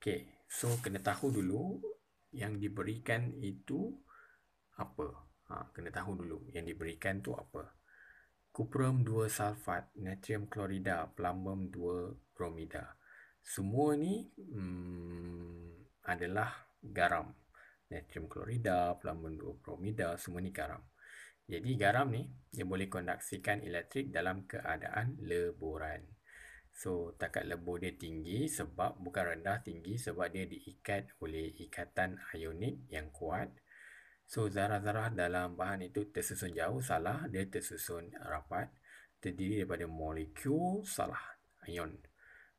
Okay, so kena tahu dulu yang diberikan itu apa? Ha, kena tahu dulu yang diberikan tu apa? Kuprum 2 sulfat, natrium klorida, plumbum 2 bromida. Semua ni hmm, adalah garam. Natrium klorida, plumbum 2 bromida, semua ni garam. Jadi garam ni dia boleh konduksikan elektrik dalam keadaan leburan. So takat lebur dia tinggi sebab bukan rendah tinggi sebab dia diikat oleh ikatan ionik yang kuat. So zarah-zarah dalam bahan itu tersusun jauh salah, dia tersusun rapat. Terdiri daripada molekul salah, ion.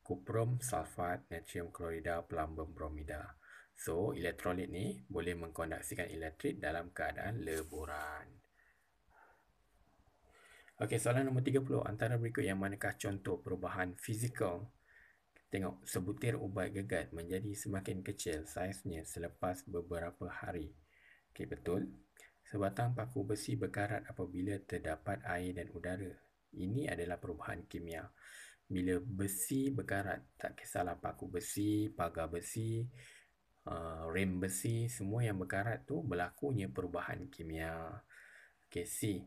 Kuprum, sulfat, natrium klorida, pelambung bromida. So elektrolit ni boleh mengkonduksikan elektrik dalam keadaan leburan. Okey, soalan nombor 30 antara berikut yang manakah contoh perubahan fizikal? Tengok sebutir ubat gegat menjadi semakin kecil saiznya selepas beberapa hari. Okey, betul. Sebatang paku besi berkarat apabila terdapat air dan udara. Ini adalah perubahan kimia. Bila besi berkarat, tak kisahlah paku besi, pagar besi, uh, rim besi, semua yang berkarat tu berlakunya perubahan kimia. Okey, C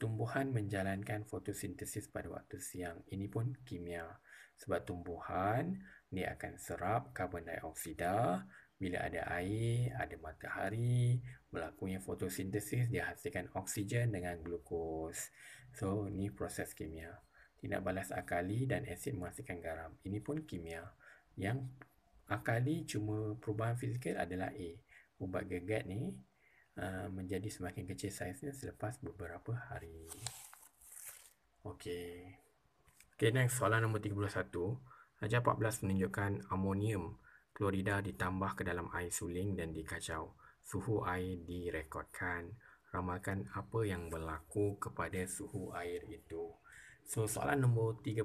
tumbuhan menjalankan fotosintesis pada waktu siang. Ini pun kimia. Sebab tumbuhan ni akan serap karbon dioksida bila ada air, ada matahari, berlakunya fotosintesis dia hasilkan oksigen dengan glukos. So ni proses kimia. Tindak balas alkali dan asid menghasilkan garam. Ini pun kimia. Yang alkali cuma perubahan fizikal adalah A. Ubat gegat ni Uh, menjadi semakin kecil saiznya selepas beberapa hari. Okey. Okey, next soalan nombor 31. Ajar 14 menunjukkan amonium klorida ditambah ke dalam air suling dan dikacau. Suhu air direkodkan. Ramalkan apa yang berlaku kepada suhu air itu. So, soalan nombor 31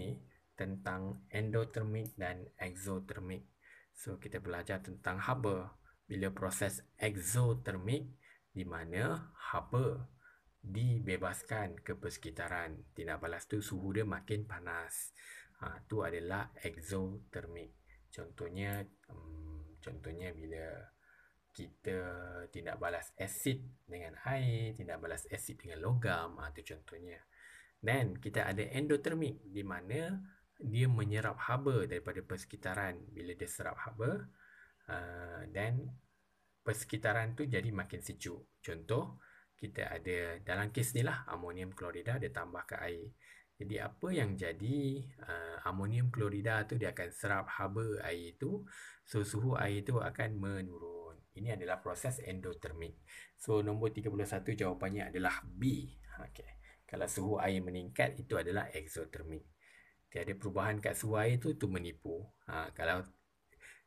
ni tentang endotermik dan exotermik. So, kita belajar tentang Hubble bila proses exotermik di mana hapa dibebaskan ke persekitaran. Tindak balas tu suhu dia makin panas. Ha, tu adalah exotermik. Contohnya, hmm, contohnya bila kita tindak balas asid dengan air, tindak balas asid dengan logam, itu ha, contohnya. Then, kita ada endotermik di mana dia menyerap haba daripada persekitaran. Bila dia serap haba, dan ah, persekitaran tu jadi makin sejuk. Contoh, kita ada dalam kes ni lah, amonium klorida dia tambah ke air. Jadi apa yang jadi uh, ah, amonium klorida tu dia akan serap haba air tu. So suhu air tu akan menurun. Ini adalah proses endotermik. So nombor 31 jawapannya adalah B. Okay. Kalau suhu air meningkat itu adalah exotermik. Tiada perubahan kat suhu air tu tu menipu. Ha, kalau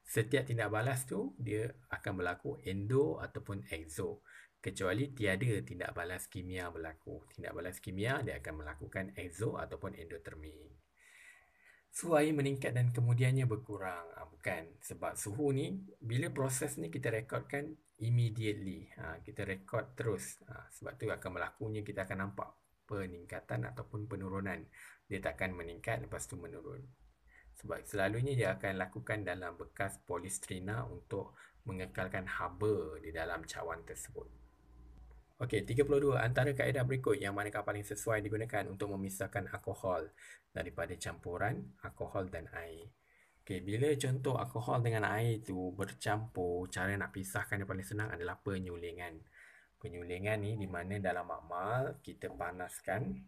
Setiap tindak balas tu dia akan berlaku endo ataupun exo kecuali tiada tindak balas kimia berlaku. Tindak balas kimia dia akan melakukan exo ataupun endotermi. Suhu air meningkat dan kemudiannya berkurang. Ha, bukan sebab suhu ni bila proses ni kita rekodkan immediately. Ha, kita rekod terus. Ha, sebab tu akan berlakunya kita akan nampak peningkatan ataupun penurunan. Dia takkan meningkat lepas tu menurun sebab selalunya dia akan lakukan dalam bekas polistrina untuk mengekalkan haba di dalam cawan tersebut. Okey, 32 antara kaedah berikut yang manakah paling sesuai digunakan untuk memisahkan alkohol daripada campuran alkohol dan air. Okey, bila contoh alkohol dengan air itu bercampur, cara nak pisahkan yang paling senang adalah penyulingan. Penyulingan ni di mana dalam makmal kita panaskan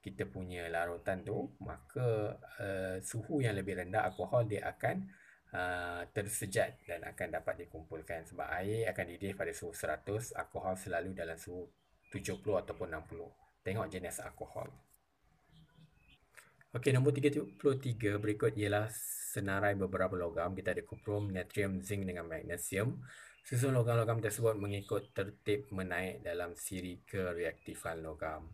kita punya larutan tu maka uh, suhu yang lebih rendah alkohol dia akan uh, tersejat dan akan dapat dikumpulkan sebab air akan didih pada suhu 100 alkohol selalu dalam suhu 70 ataupun 60 tengok jenis alkohol Okey nombor 33 berikut ialah senarai beberapa logam kita ada kuprum, natrium, zinc dengan magnesium susun logam-logam tersebut mengikut tertib menaik dalam siri kereaktifan logam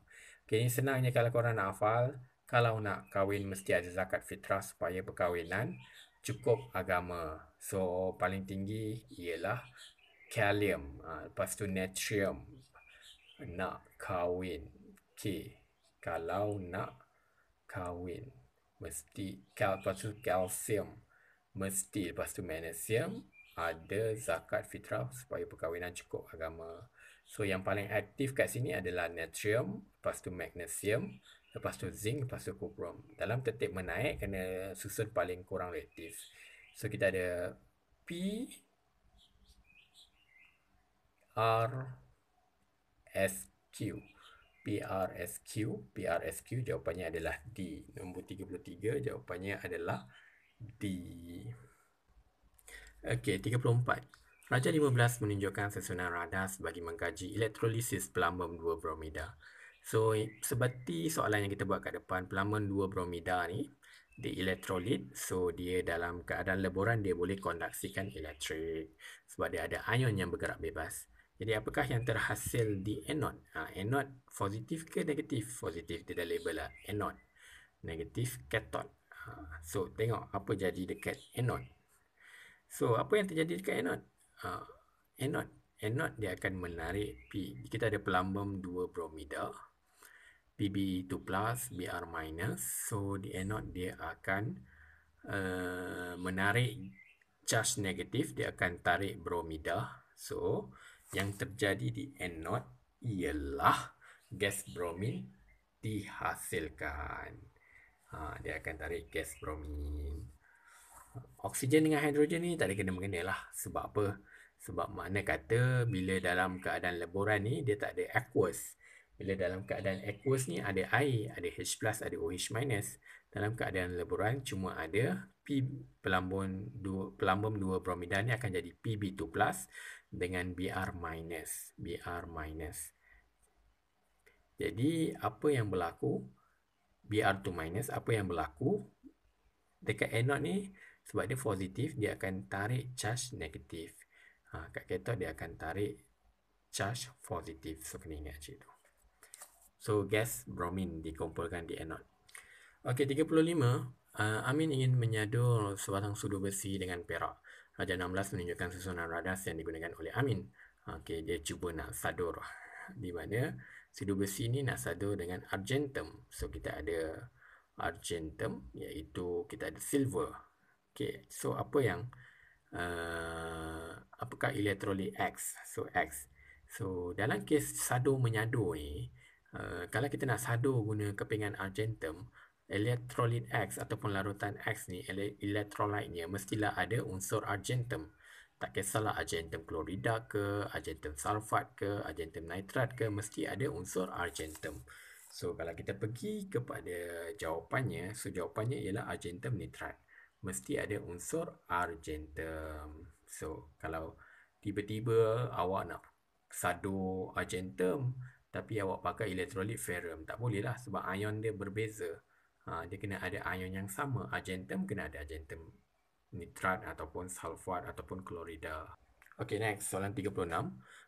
Okay, senangnya kalau korang nak hafal, kalau nak kahwin mesti ada zakat fitrah supaya perkahwinan cukup agama. So, paling tinggi ialah kalium. Ha, lepas tu natrium. Nak kahwin. Okay. Kalau nak kahwin. Mesti. Kal, lepas tu kalsium. Mesti. Lepas tu magnesium. Ada zakat fitrah supaya perkahwinan cukup agama. So yang paling aktif kat sini adalah natrium, lepas tu magnesium, lepas tu zinc, lepas tu kuprum. Dalam tetik menaik kena susun paling kurang relatif. So kita ada P, R, S, Q. P, R, S, Q. P, R, S, Q jawapannya adalah D. Nombor 33 jawapannya adalah D. Okey, 34. 34. Raja 15 menunjukkan susunan radas bagi mengkaji elektrolisis pelamum 2 bromida. So, seperti soalan yang kita buat kat depan, pelamum 2 bromida ni, dia elektrolit, so dia dalam keadaan leboran dia boleh konduksikan elektrik sebab dia ada ion yang bergerak bebas. Jadi apakah yang terhasil di anode? Ha, anode positif ke negatif? Positif dia dah label lah anode. Negatif katon. Ha, so tengok apa jadi dekat anode. So apa yang terjadi dekat anode? uh, ha, anode. Anode dia akan menarik P. Kita ada pelambang dua bromida. PB2+, Br-. minus. So, di anode dia akan uh, menarik charge negatif. Dia akan tarik bromida. So, yang terjadi di anode ialah gas bromin dihasilkan. Ha, dia akan tarik gas bromin oksigen dengan hidrogen ni tak ada kena-mengena lah. Sebab apa? Sebab mana kata bila dalam keadaan leburan ni dia tak ada aqueous. Bila dalam keadaan aqueous ni ada air, ada H+, plus, ada OH-. Dalam keadaan leburan cuma ada P pelambung dua, pelambung dua bromida ni akan jadi PB2+ dengan Br-. minus, Br-. minus. Jadi apa yang berlaku Br2- apa yang berlaku dekat anode ni sebab dia positif dia akan tarik charge negatif ha, kat ketod dia akan tarik charge positif so kena ingat macam tu so gas bromine dikumpulkan di anod ok 35 uh, amin ingin menyadur sebatang sudu besi dengan perak Raja 16 menunjukkan susunan radas yang digunakan oleh Amin. Okey, dia cuba nak sadur. Di mana sudu besi ni nak sadur dengan argentum. So, kita ada argentum iaitu kita ada silver. Okay, so apa yang uh, apakah elektrolit X? So X. So dalam kes sadu menyadu ni, uh, kalau kita nak sadu guna kepingan argentum, elektrolit X ataupun larutan X ni electrolyte-nya mestilah ada unsur argentum. Tak kisahlah argentum klorida ke, argentum sulfat ke, argentum nitrat ke, mesti ada unsur argentum. So kalau kita pergi kepada jawapannya, so jawapannya ialah argentum nitrat mesti ada unsur argentum. So, kalau tiba-tiba awak nak sado argentum tapi awak pakai elektrolit ferrum, tak boleh lah sebab ion dia berbeza. Ha, dia kena ada ion yang sama. Argentum kena ada argentum nitrat ataupun sulfat ataupun klorida. Okay, next. Soalan 36.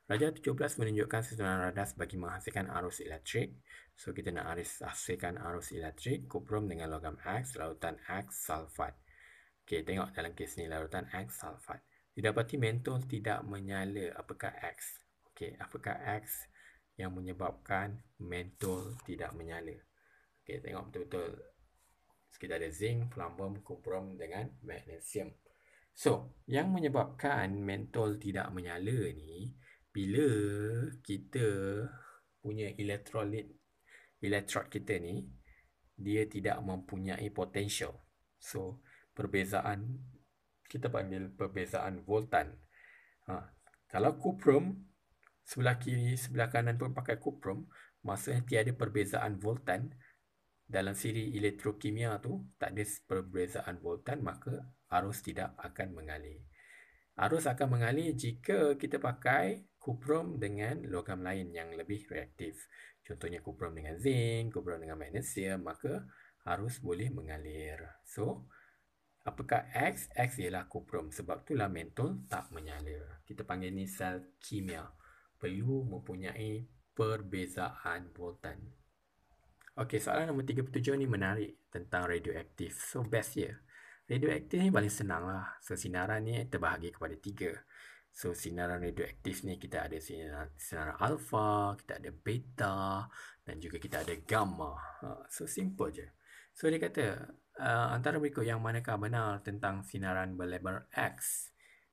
Raja 17 menunjukkan susunan radas bagi menghasilkan arus elektrik. So, kita nak hasilkan arus elektrik kuprum dengan logam X, lautan X, sulfat. Okey, tengok dalam kes ni larutan X sulfat. Didapati mentol tidak menyala apakah X? Okey, apakah X yang menyebabkan mentol tidak menyala? Okey, tengok betul-betul. Kita ada zinc, flambum, kuprum dengan magnesium. So, yang menyebabkan mentol tidak menyala ni, bila kita punya elektrolit, elektrod kita ni, dia tidak mempunyai potensial. So, perbezaan kita panggil perbezaan voltan. Ha. Kalau kuprum sebelah kiri, sebelah kanan pun pakai kuprum, maksudnya tiada perbezaan voltan dalam siri elektrokimia tu, tak ada perbezaan voltan, maka arus tidak akan mengalir. Arus akan mengalir jika kita pakai kuprum dengan logam lain yang lebih reaktif. Contohnya kuprum dengan zinc, kuprum dengan magnesium, maka arus boleh mengalir. So, Apakah X? X ialah kuprum. Sebab itulah mentol tak menyala. Kita panggil ni sel kimia. Perlu mempunyai perbezaan voltan. Okey, soalan nombor 37 ni menarik tentang radioaktif. So, best ya. Radioaktif ni paling senang lah. So, sinaran ni terbahagi kepada tiga. So, sinaran radioaktif ni kita ada sinaran, sinaran alfa, kita ada beta dan juga kita ada gamma. Ha, so, simple je. So, dia kata uh, antara berikut yang manakah benar tentang sinaran berlebar X?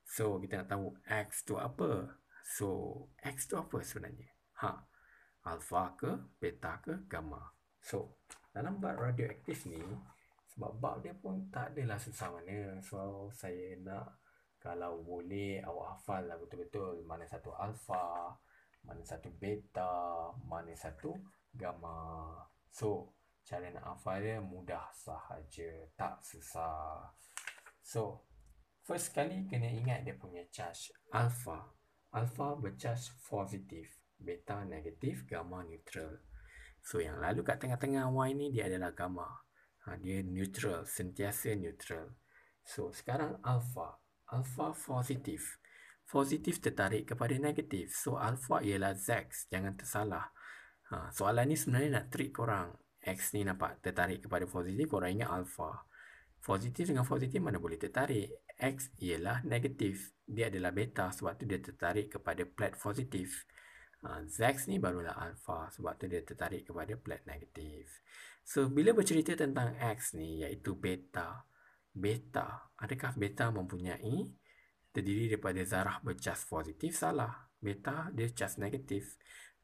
So, kita nak tahu X tu apa? So, X tu apa sebenarnya? Ha, alfa ke, beta ke, gamma? So, dalam bab radioaktif ni, sebab bab dia pun tak adalah susah mana. So, saya nak kalau boleh awak hafal lah betul-betul mana satu alpha, mana satu beta, mana satu gamma. So, cara nak hafal dia mudah sahaja tak susah so first kali kena ingat dia punya charge alpha alpha bercharge positif beta negatif gamma neutral so yang lalu kat tengah-tengah y ni dia adalah gamma ha, dia neutral sentiasa neutral so sekarang alpha alpha positif positif tertarik kepada negatif so alpha ialah z jangan tersalah Ha, soalan ni sebenarnya nak trick korang X ni nampak tertarik kepada positif, korang ingat alpha. Positif dengan positif mana boleh tertarik? X ialah negatif. Dia adalah beta sebab tu dia tertarik kepada plat positif. Zex ha, ni barulah alpha sebab tu dia tertarik kepada plat negatif. So, bila bercerita tentang X ni iaitu beta. Beta. Adakah beta mempunyai terdiri daripada zarah bercas positif? Salah. Beta dia cas negatif.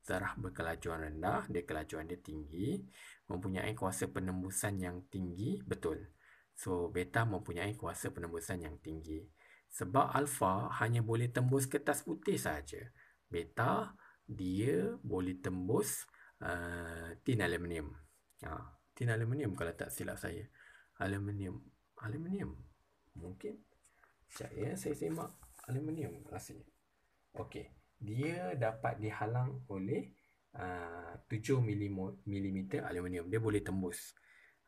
Zarah berkelajuan rendah, dia kelajuan dia tinggi mempunyai kuasa penembusan yang tinggi betul. So beta mempunyai kuasa penembusan yang tinggi sebab alfa hanya boleh tembus kertas putih saja. Beta dia boleh tembus uh, tin aluminium. Ha, tin aluminium kalau tak silap saya. Aluminium, aluminium. Mungkin. Sekejap ya, saya semak aluminium rasanya. Okey, dia dapat dihalang oleh uh, 7 mm aluminium dia boleh tembus.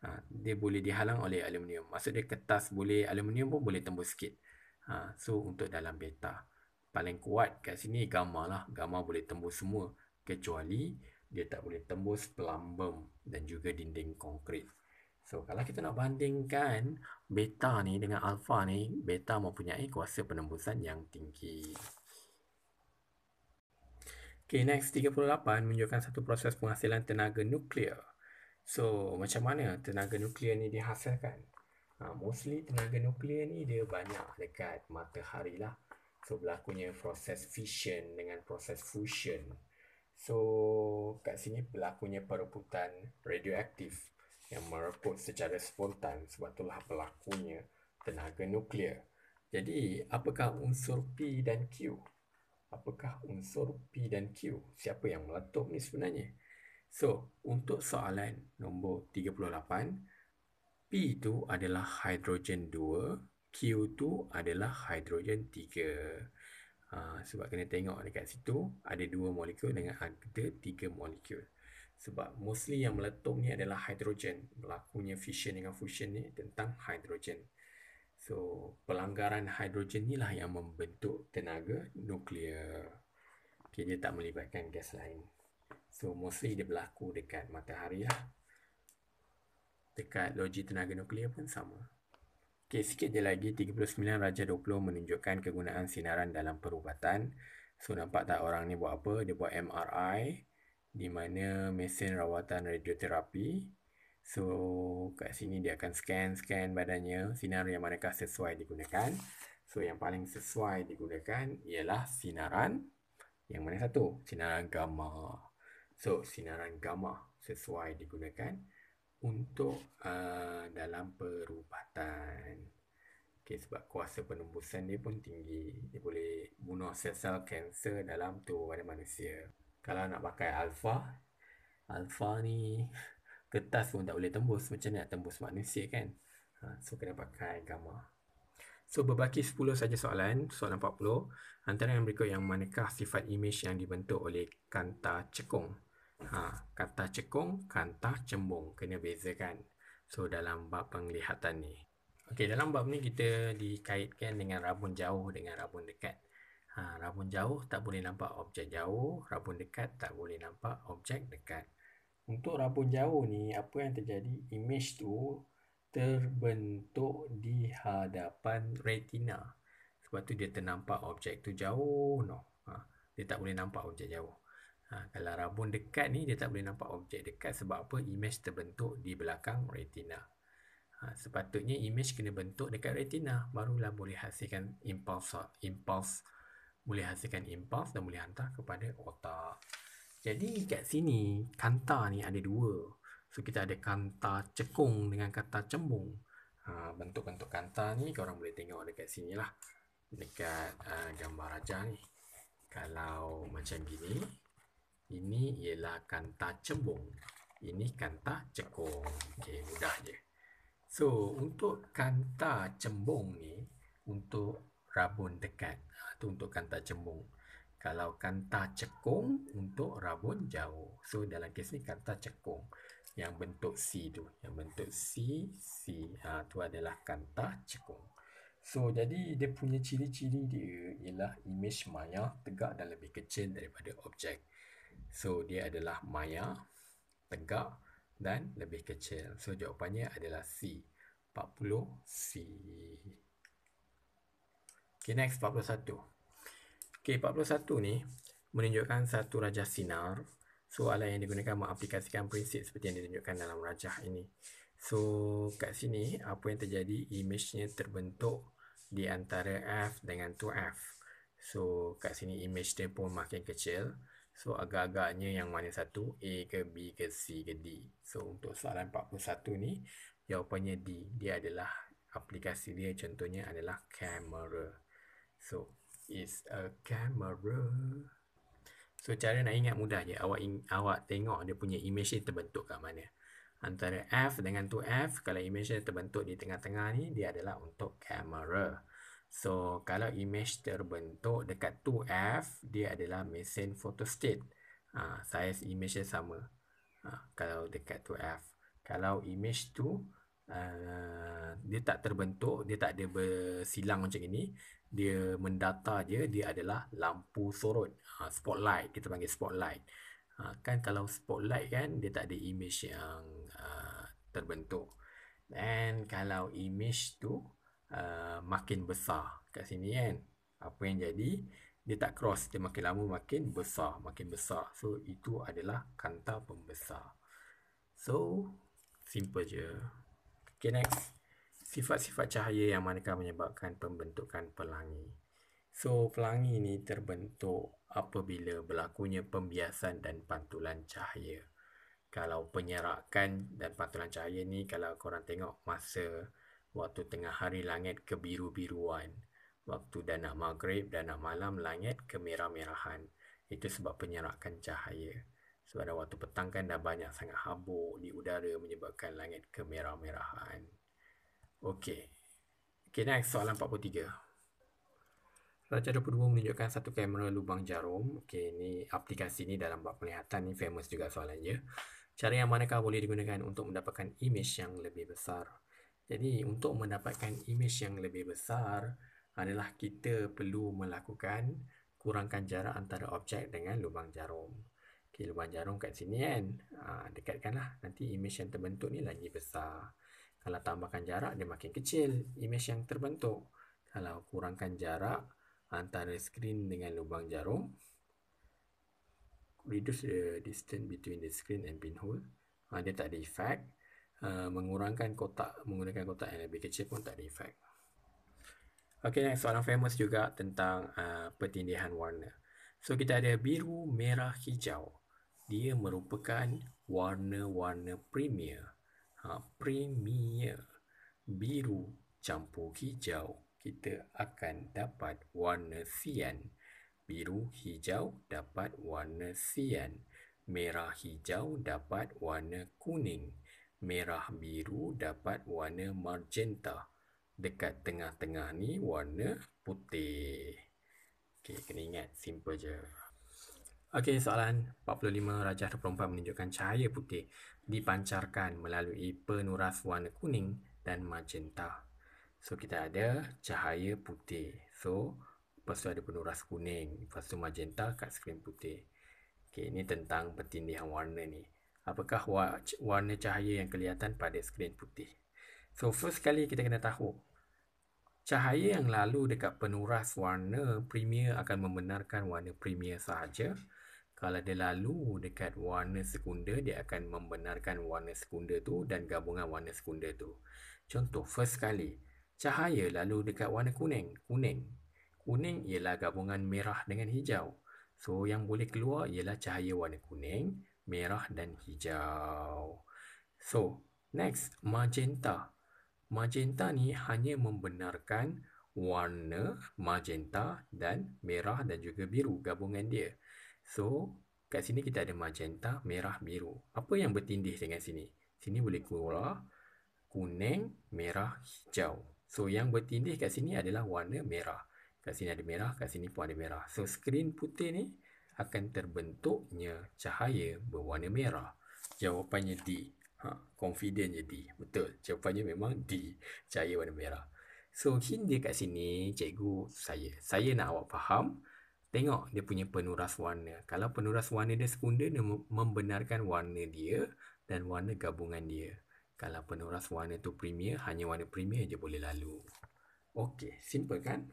Uh, dia boleh dihalang oleh aluminium. Maksudnya kertas boleh aluminium pun boleh tembus sikit. Uh, so untuk dalam beta paling kuat kat sini gamma lah. Gamma boleh tembus semua kecuali dia tak boleh tembus plumbum dan juga dinding konkrit. So kalau kita nak bandingkan beta ni dengan alpha ni, beta mempunyai kuasa penembusan yang tinggi. Okay, next 38 menunjukkan satu proses penghasilan tenaga nuklear. So, macam mana tenaga nuklear ni dihasilkan? Ha, mostly tenaga nuklear ni dia banyak dekat matahari lah. So, berlakunya proses fission dengan proses fusion. So, kat sini berlakunya perebutan radioaktif yang merebut secara spontan sebab itulah berlakunya tenaga nuklear. Jadi, apakah unsur P dan Q? apakah unsur P dan Q? Siapa yang meletup ni sebenarnya? So, untuk soalan nombor 38, P itu adalah hidrogen 2, Q itu adalah hidrogen 3. Ha, sebab kena tengok dekat situ, ada dua molekul dengan ada tiga molekul. Sebab mostly yang meletup ni adalah hidrogen. Berlakunya fission dengan fusion ni tentang Hidrogen. So pelanggaran hidrogen ni lah yang membentuk tenaga nuklear. Okay, dia tak melibatkan gas lain. So mostly dia berlaku dekat matahari lah. Dekat logi tenaga nuklear pun sama. Okay, sikit je lagi. 39 Raja 20 menunjukkan kegunaan sinaran dalam perubatan. So nampak tak orang ni buat apa? Dia buat MRI di mana mesin rawatan radioterapi So kat sini dia akan scan-scan badannya sinar yang manakah sesuai digunakan. So yang paling sesuai digunakan ialah sinaran yang mana satu? Sinaran gamma. So sinaran gamma sesuai digunakan untuk uh, dalam perubatan. Okay, sebab kuasa penembusan dia pun tinggi. Dia boleh bunuh sel-sel kanser dalam tubuh pada manusia. Kalau nak pakai alfa, alfa ni kertas pun tak boleh tembus macam mana nak tembus manusia kan ha, so kena pakai gama so berbaki 10 saja soalan soalan 40 antara yang berikut yang manakah sifat imej yang dibentuk oleh kanta cekung ha, kanta cekung kanta cembung kena bezakan so dalam bab penglihatan ni Okay, dalam bab ni kita dikaitkan dengan rabun jauh dengan rabun dekat. Ha, rabun jauh tak boleh nampak objek jauh, rabun dekat tak boleh nampak objek dekat. Untuk rabun jauh ni, apa yang terjadi? Image tu terbentuk di hadapan retina. Sebab tu dia ternampak objek tu jauh. No. Ha. Dia tak boleh nampak objek jauh. Ha. Kalau rabun dekat ni, dia tak boleh nampak objek dekat sebab apa? Image terbentuk di belakang retina. Ha. Sepatutnya image kena bentuk dekat retina. Barulah boleh hasilkan impuls, impuls Boleh hasilkan impuls dan boleh hantar kepada otak. Jadi kat sini kanta ni ada dua. So kita ada kanta cekung dengan kanta cembung. Ha, bentuk-bentuk kanta ni orang boleh tengok dekat sini lah. Dekat uh, gambar raja ni. Kalau macam gini. Ini ialah kanta cembung. Ini kanta cekung. Okey mudah je. So, untuk kanta cembung ni, untuk rabun dekat, ha, tu untuk kanta cembung. Kalau kanta cekung untuk rabun jauh. So dalam kes ni kanta cekung yang bentuk C tu. Yang bentuk C, C. Ha, tu adalah kanta cekung. So jadi dia punya ciri-ciri dia ialah imej maya tegak dan lebih kecil daripada objek. So dia adalah maya tegak dan lebih kecil. So jawapannya adalah C. 40 C. Okay next 41. Okay, 41 ni menunjukkan satu rajah sinar. Soalan yang digunakan mengaplikasikan prinsip seperti yang ditunjukkan dalam rajah ini. So, kat sini apa yang terjadi? imejnya terbentuk di antara F dengan 2F. So, kat sini imej dia pun makin kecil. So, agak-agaknya yang mana satu? A ke B ke C ke D? So, untuk soalan 41 ni, jawapannya D. Dia adalah aplikasi dia contohnya adalah kamera. So, is a camera. So cara nak ingat mudah je. Awak ing- awak tengok dia punya image ni terbentuk kat mana. Antara F dengan 2 F, kalau image dia terbentuk di tengah-tengah ni, dia adalah untuk camera. So, kalau image terbentuk dekat 2 F, dia adalah mesin photostate. Ha, size image dia sama. Ha, kalau dekat 2 F. Kalau image tu, Ah, dia tak terbentuk, dia tak ada bersilang macam ini. Dia mendata je, dia adalah lampu sorot. Uh, spotlight, kita panggil spotlight. Uh, kan kalau spotlight kan, dia tak ada image yang uh, terbentuk. Dan kalau image tu uh, makin besar kat sini kan, apa yang jadi? Dia tak cross, dia makin lama makin besar, makin besar. So, itu adalah kanta pembesar. So, simple je. Okay, next. Sifat-sifat cahaya yang manakah menyebabkan pembentukan pelangi. So, pelangi ini terbentuk apabila berlakunya pembiasan dan pantulan cahaya. Kalau penyerakan dan pantulan cahaya ni, kalau korang tengok masa waktu tengah hari langit kebiru-biruan, waktu danak maghrib, danak malam langit kemerah-merahan. Itu sebab penyerakan cahaya. Sebab dah waktu petang kan dah banyak sangat habuk di udara menyebabkan langit kemerah-merahan. Okey. Okey, next soalan 43. Raja 22 menunjukkan satu kamera lubang jarum. Okey, ni aplikasi ni dalam bab penglihatan ni famous juga soalan soalannya. Cara yang manakah boleh digunakan untuk mendapatkan imej yang lebih besar? Jadi, untuk mendapatkan imej yang lebih besar adalah kita perlu melakukan kurangkan jarak antara objek dengan lubang jarum okay, lubang jarum kat sini kan ha, dekatkanlah nanti imej yang terbentuk ni lagi besar kalau tambahkan jarak dia makin kecil Imej yang terbentuk kalau kurangkan jarak antara screen dengan lubang jarum reduce the distance between the screen and pinhole ha, dia tak ada efek uh, ha, mengurangkan kotak menggunakan kotak yang lebih kecil pun tak ada efek ok next soalan famous juga tentang uh, pertindihan warna so kita ada biru, merah, hijau dia merupakan warna-warna premier. Ha, premier biru campur hijau kita akan dapat warna cyan. Biru hijau dapat warna cyan. Merah hijau dapat warna kuning. Merah biru dapat warna magenta. Dekat tengah-tengah ni warna putih. Okey, kena ingat simple je. Okey, soalan 45 Rajah 24 menunjukkan cahaya putih dipancarkan melalui penuras warna kuning dan magenta. So, kita ada cahaya putih. So, lepas tu ada penuras kuning. Lepas tu magenta kat skrin putih. Okey, ini tentang pertindihan warna ni. Apakah warna cahaya yang kelihatan pada skrin putih? So, first sekali kita kena tahu cahaya yang lalu dekat penuras warna premier akan membenarkan warna premier sahaja. Okay kalau dia lalu dekat warna sekunder dia akan membenarkan warna sekunder tu dan gabungan warna sekunder tu contoh first kali cahaya lalu dekat warna kuning kuning kuning ialah gabungan merah dengan hijau so yang boleh keluar ialah cahaya warna kuning merah dan hijau so next magenta magenta ni hanya membenarkan warna magenta dan merah dan juga biru gabungan dia. So, kat sini kita ada magenta, merah, biru. Apa yang bertindih dengan sini? Sini boleh keluar kuning, merah, hijau. So, yang bertindih kat sini adalah warna merah. Kat sini ada merah, kat sini pun ada merah. So, skrin putih ni akan terbentuknya cahaya berwarna merah. Jawapannya D. Ha, confident je D. Betul. Jawapannya memang D. Cahaya warna merah. So, hint kat sini, cikgu saya. Saya nak awak faham. Tengok dia punya penuras warna. Kalau penuras warna dia sekunder, dia membenarkan warna dia dan warna gabungan dia. Kalau penuras warna tu premier, hanya warna premier je boleh lalu. Okey, simple kan?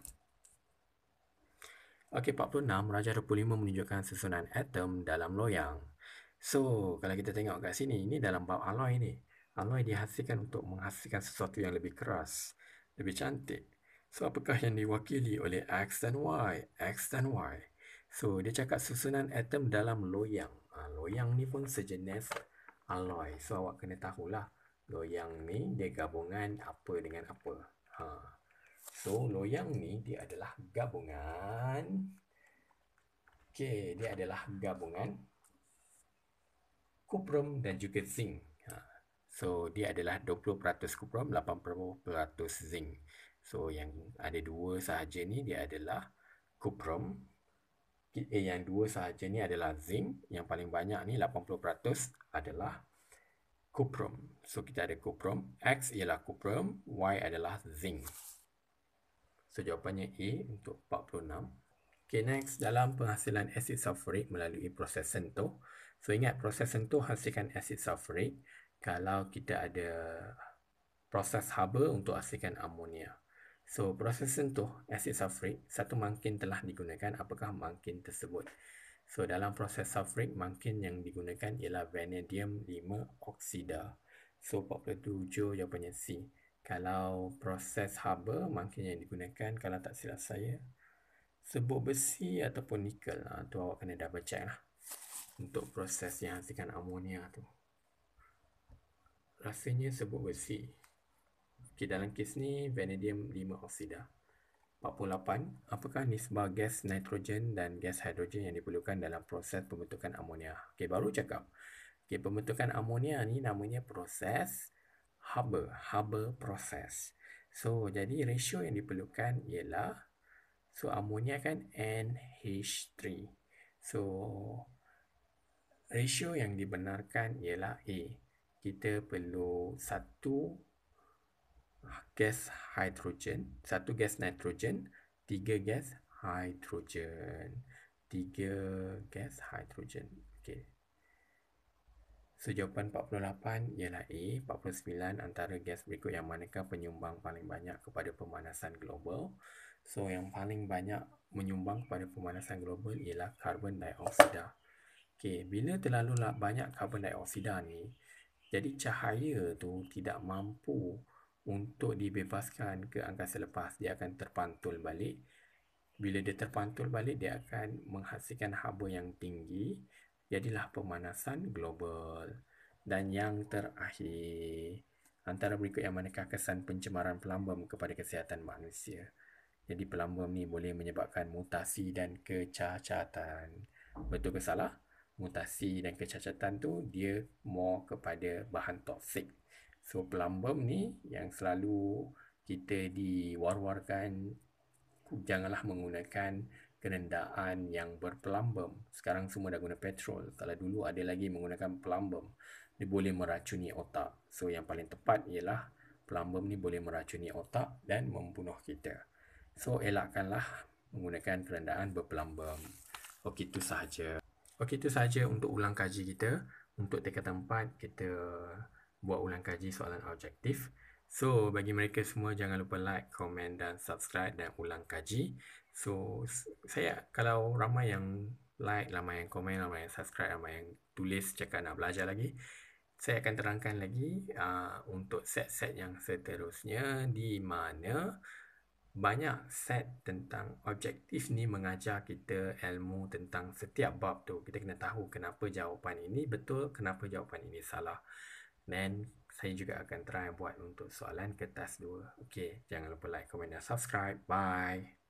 Okey, 46. Raja 25 menunjukkan susunan atom dalam loyang. So, kalau kita tengok kat sini, ini dalam bab alloy ni. Alloy dihasilkan untuk menghasilkan sesuatu yang lebih keras, lebih cantik, So, apakah yang diwakili oleh X dan Y? X dan Y. So, dia cakap susunan atom dalam loyang. Ha, loyang ni pun sejenis alloy. So, awak kena tahulah loyang ni dia gabungan apa dengan apa. Ha. So, loyang ni dia adalah gabungan. Okay, dia adalah gabungan. Kuprum dan juga zinc. Ha. So, dia adalah 20% kuprum, 80% zinc. So yang ada dua sahaja ni dia adalah cuprum. Eh, yang dua sahaja ni adalah zinc. Yang paling banyak ni 80% adalah cuprum. So kita ada cuprum. X ialah cuprum. Y adalah zinc. So jawapannya A untuk 46. Okay next. Dalam penghasilan asid sulfurik melalui proses sentuh. So ingat proses sentuh hasilkan asid sulfurik. Kalau kita ada proses haba untuk hasilkan amonia. So, proses sentuh asid sulfuric, satu mangkin telah digunakan. Apakah mangkin tersebut? So, dalam proses sulfuric, mangkin yang digunakan ialah vanadium 5 oksida. So, 47 jawapannya C. Kalau proses haba, mangkin yang digunakan kalau tak silap saya. Sebut besi ataupun nikel. Ha, tu awak kena double check lah. Untuk proses yang hasilkan amonia tu. Rasanya sebut besi. Okey, dalam kes ni vanadium 5 oksida. 48. Apakah nisbah gas nitrogen dan gas hidrogen yang diperlukan dalam proses pembentukan amonia? Okey, baru cakap. Okey, pembentukan amonia ni namanya proses Haber, Haber proses. So, jadi ratio yang diperlukan ialah so amonia kan NH3. So, ratio yang dibenarkan ialah A. Kita perlu gas hidrogen, satu gas nitrogen, tiga gas hidrogen, tiga gas hidrogen. Okey. So jawapan 48 ialah A, 49 antara gas berikut yang manakah penyumbang paling banyak kepada pemanasan global? So yang paling banyak menyumbang kepada pemanasan global ialah karbon dioksida. Okey, bila terlalu banyak karbon dioksida ni, jadi cahaya tu tidak mampu untuk dibebaskan ke angkasa lepas dia akan terpantul balik bila dia terpantul balik dia akan menghasilkan haba yang tinggi jadilah pemanasan global dan yang terakhir antara berikut yang manakah kesan pencemaran pelambam kepada kesihatan manusia jadi pelambam ni boleh menyebabkan mutasi dan kecacatan betul ke salah mutasi dan kecacatan tu dia more kepada bahan toksik So plumbum ni yang selalu kita diwar-warkan janganlah menggunakan kerendaan yang berplumbum. Sekarang semua dah guna petrol. Kalau dulu ada lagi menggunakan plumbum, dia boleh meracuni otak. So yang paling tepat ialah plumbum ni boleh meracuni otak dan membunuh kita. So elakkanlah menggunakan kerendaan berplumbum. Ok itu sahaja. Ok itu sahaja untuk ulang kaji kita. Untuk tingkatan 4 kita buat ulang kaji soalan objektif. So, bagi mereka semua jangan lupa like, komen dan subscribe dan ulang kaji. So, saya kalau ramai yang like, ramai yang komen, ramai yang subscribe, ramai yang tulis cakap nak belajar lagi, saya akan terangkan lagi uh, untuk set-set yang seterusnya di mana banyak set tentang objektif ni mengajar kita ilmu tentang setiap bab tu. Kita kena tahu kenapa jawapan ini betul, kenapa jawapan ini salah. Then saya juga akan try buat untuk soalan kertas 2. Okey, jangan lupa like, komen dan subscribe. Bye.